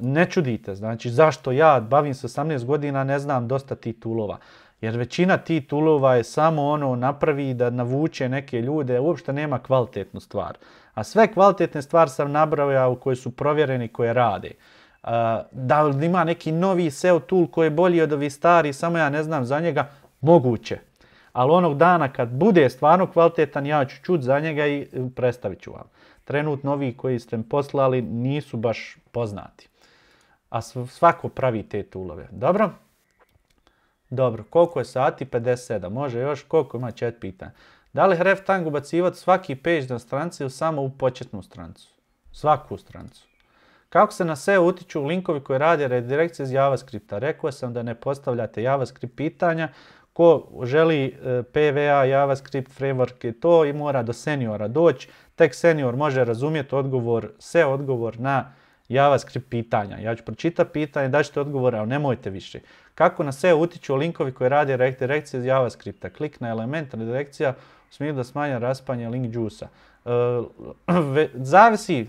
ne čudite, znači zašto ja bavim se 18 godina, ne znam dosta tih toolova. Jer većina ti toolova je samo ono napravi da navuče neke ljude, uopšte nema kvalitetnu stvar. A sve kvalitetne stvari sam u koje su provjereni, koje rade. Eh, da li ima neki novi SEO tool koji je bolji od ovih stari, samo ja ne znam za njega, moguće. Ali onog dana kad bude stvarno kvalitetan, ja ću čut za njega i eh, predstavit ću vam. Trenutno ovi koji ste mi poslali nisu baš poznati. A svako pravi te toolove. Dobro? Dobro, koliko je sati? 57. Može još, koliko ima chat pitanja. Da li hreftang ubacivati svaki page na stranci ili samo u početnu strancu? Svaku strancu. Kako se na SEO utiču linkovi koji rade redirekcije iz JavaScripta? Rekao sam da ne postavljate JavaScript pitanja. Ko želi e, PVA, JavaScript, framework i to i mora do seniora doći. Tek senior može razumjeti odgovor, SEO odgovor na JavaScript pitanja. Ja ću pročitati pitanje, daćete odgovore, ali nemojte više. Kako na SEO utiču linkovi koji rade redirekcije iz JavaScripta? Klik na element redirekcija u smislu da smanja raspanje link juice e, zavisi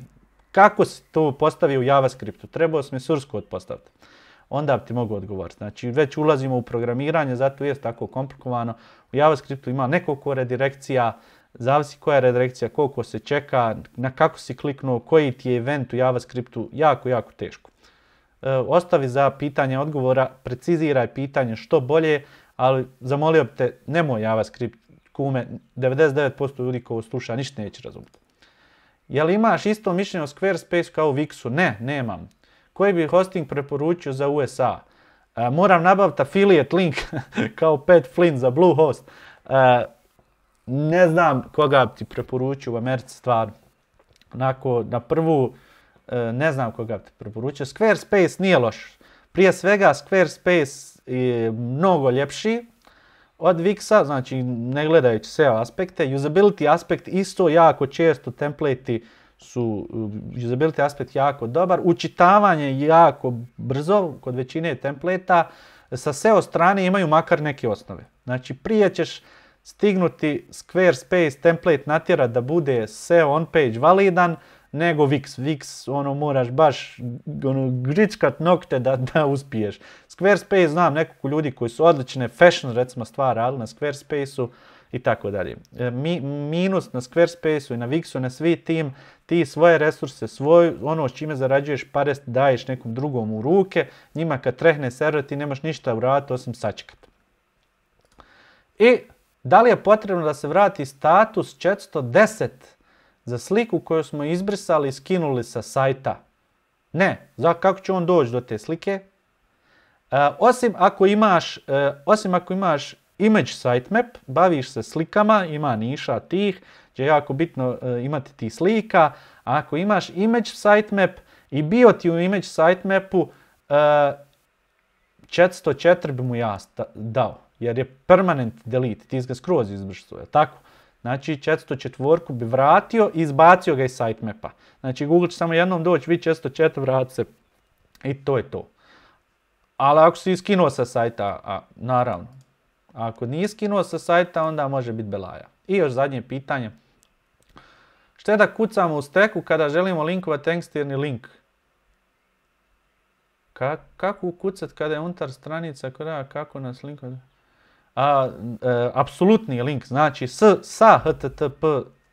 kako si to postavio u JavaScriptu? Trebao sam je sursku postaviti. Onda bi ti mogu odgovoriti. Znači, već ulazimo u programiranje, zato je tako komplikovano. U JavaScriptu ima nekoliko redirekcija, zavisi koja je redirekcija, koliko se čeka, na kako si kliknuo, koji ti je event u JavaScriptu, jako, jako teško. E, ostavi za pitanje odgovora, preciziraj pitanje što bolje, ali zamolio bi te, nemoj JavaScript, kume, 99% ljudi koji sluša ništa neće razumjeti. Jel imaš isto mišljenje o Squarespace kao u Wixu? Ne, nemam. Koji bi hosting preporučio za USA? E, moram nabaviti affiliate link kao Pat Flynn za Bluehost. E, ne znam koga bi ti preporučio u Americi stvar. Onako, na prvu, e, ne znam koga bi ti preporučio. Squarespace nije loš. Prije svega Squarespace je mnogo ljepši od Vixa, znači ne gledajući SEO aspekte, usability aspekt isto jako često templatei su usability aspekt jako dobar, učitavanje jako brzo kod većine templeta, sa SEO strane imaju makar neke osnove. Znači prije ćeš stignuti Squarespace template natjera da bude SEO on page validan, nego VIX, VIX, ono, moraš baš ono, gričkat nokte da, da uspiješ. Squarespace, znam nekoliko ljudi koji su odlične fashion, recimo, stvari radili na squarespace i tako dalje. E, minus na squarespace i na Vixu, na svi tim, ti svoje resurse, svoj, ono s čime zarađuješ pare daješ nekom drugom u ruke, njima kad trehne server ti nemaš ništa uraditi osim sačekati. I da li je potrebno da se vrati status 410 za sliku koju smo izbrisali i skinuli sa sajta? Ne. Za kako će on doći do te slike? Eh, osim ako imaš, eh, osim ako imaš image sitemap, baviš se slikama, ima niša tih, će jako bitno eh, imati ti slika. A ako imaš image sitemap i bio ti u image sitemapu, 404 bi mu ja dao, jer je permanent delete, ti ga skroz izbrisao, je tako? Znači 404 bi vratio i izbacio ga iz sitemapa. Znači Google će samo jednom doći, vi 404 vrati se i to je to. Ali ako si skinuo sa sajta, a, naravno. ako nije skinuo sa sajta, onda može biti belaja. I još zadnje pitanje. Šta da kucamo u steku kada želimo linkovati tekstirni link? kako ukucat kada je unutar stranica, kako nas linkovati? A, e, apsolutni link, znači s, sa http,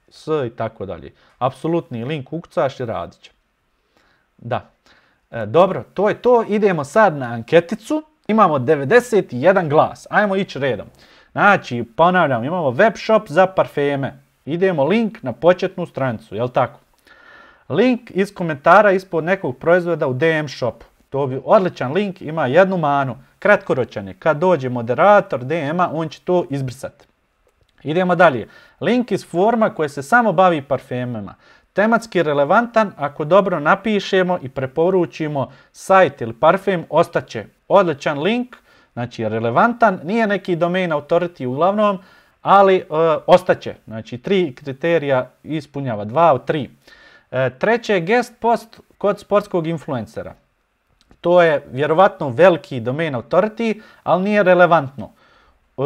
s i tako dalje. Apsolutni link ukucaš i radit će. Da. E, dobro, to je to. Idemo sad na anketicu. Imamo 91 glas. Ajmo ići redom. Znači, ponavljam, imamo web shop za parfeme. Idemo link na početnu stranicu, jel tako? Link iz komentara ispod nekog proizvoda u DM shopu. To bi odličan link, ima jednu manu. Kratkoročan je. Kad dođe moderator DM-a, on će to izbrisati. Idemo dalje. Link iz forma koje se samo bavi parfemima tematski relevantan ako dobro napišemo i preporučimo sajt ili parfem, ostaće odličan link, znači relevantan, nije neki domain authority uglavnom, ali e, ostaće. Znači tri kriterija ispunjava, dva od tri. E, treće je guest post kod sportskog influencera. To je vjerovatno veliki domain authority, ali nije relevantno. E,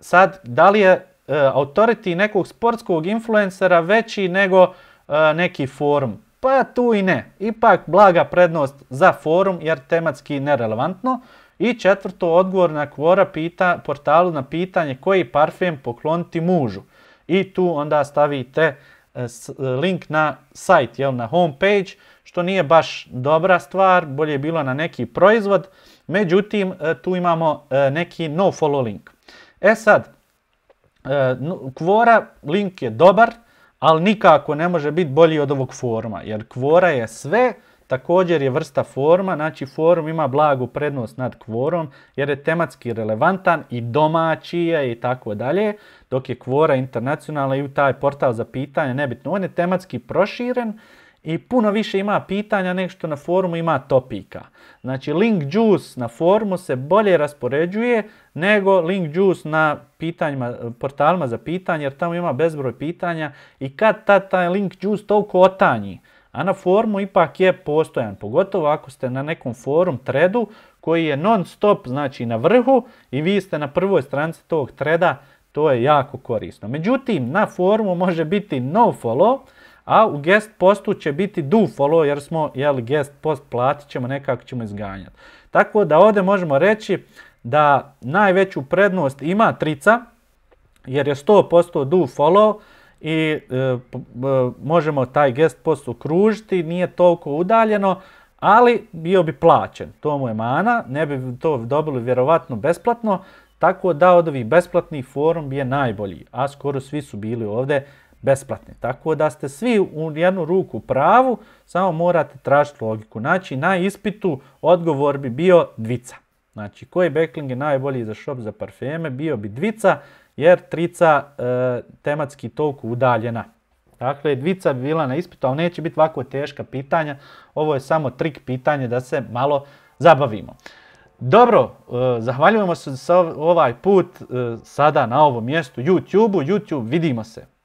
sad, da li je e, authority nekog sportskog influencera veći nego E, neki forum. Pa tu i ne. Ipak blaga prednost za forum jer tematski nerelevantno. I četvrto, odgovor na kvora pita, portalu na pitanje koji parfem pokloniti mužu. I tu onda stavite e, e, link na sajt, jel, na homepage, što nije baš dobra stvar, bolje je bilo na neki proizvod. Međutim, tu imamo neki no link. E sad, Kvora link je dobar, ali nikako ne može biti bolji od ovog forma, jer kvora je sve, također je vrsta forma, znači forum ima blagu prednost nad kvorom jer je tematski relevantan i domaći i tako dalje, dok je kvora internacionalna i taj portal za pitanje nebitno, on je tematski proširen, i puno više ima pitanja nego što na forumu ima topika. Znači link juice na forumu se bolje raspoređuje nego link juice na pitanjima, portalima za pitanje jer tamo ima bezbroj pitanja i kad ta, taj link juice toliko otanji. A na forumu ipak je postojan, pogotovo ako ste na nekom forum tredu koji je non stop, znači na vrhu i vi ste na prvoj stranci tog treda, to je jako korisno. Međutim, na forumu može biti no follow, a u guest postu će biti do follow jer smo, jel, guest post platit ćemo, nekako ćemo izganjati. Tako da ovdje možemo reći da najveću prednost ima trica, jer je 100% do follow i e, e, možemo taj guest post okružiti, nije toliko udaljeno, ali bio bi plaćen. To mu je mana, ne bi to dobili vjerovatno besplatno, tako da od ovih besplatnih forum bi je najbolji, a skoro svi su bili ovdje besplatni. Tako da ste svi u jednu ruku pravu, samo morate tražiti logiku. Znači, na ispitu odgovor bi bio dvica. Znači, koji backlink je najbolji za shop za parfeme? Bio bi dvica, jer trica e, tematski toku udaljena. Dakle, dvica bi bila na ispitu, ali neće biti ovako teška pitanja. Ovo je samo trik pitanje da se malo zabavimo. Dobro, e, zahvaljujemo se ovaj put e, sada na ovom mjestu YouTube-u. YouTube, vidimo se.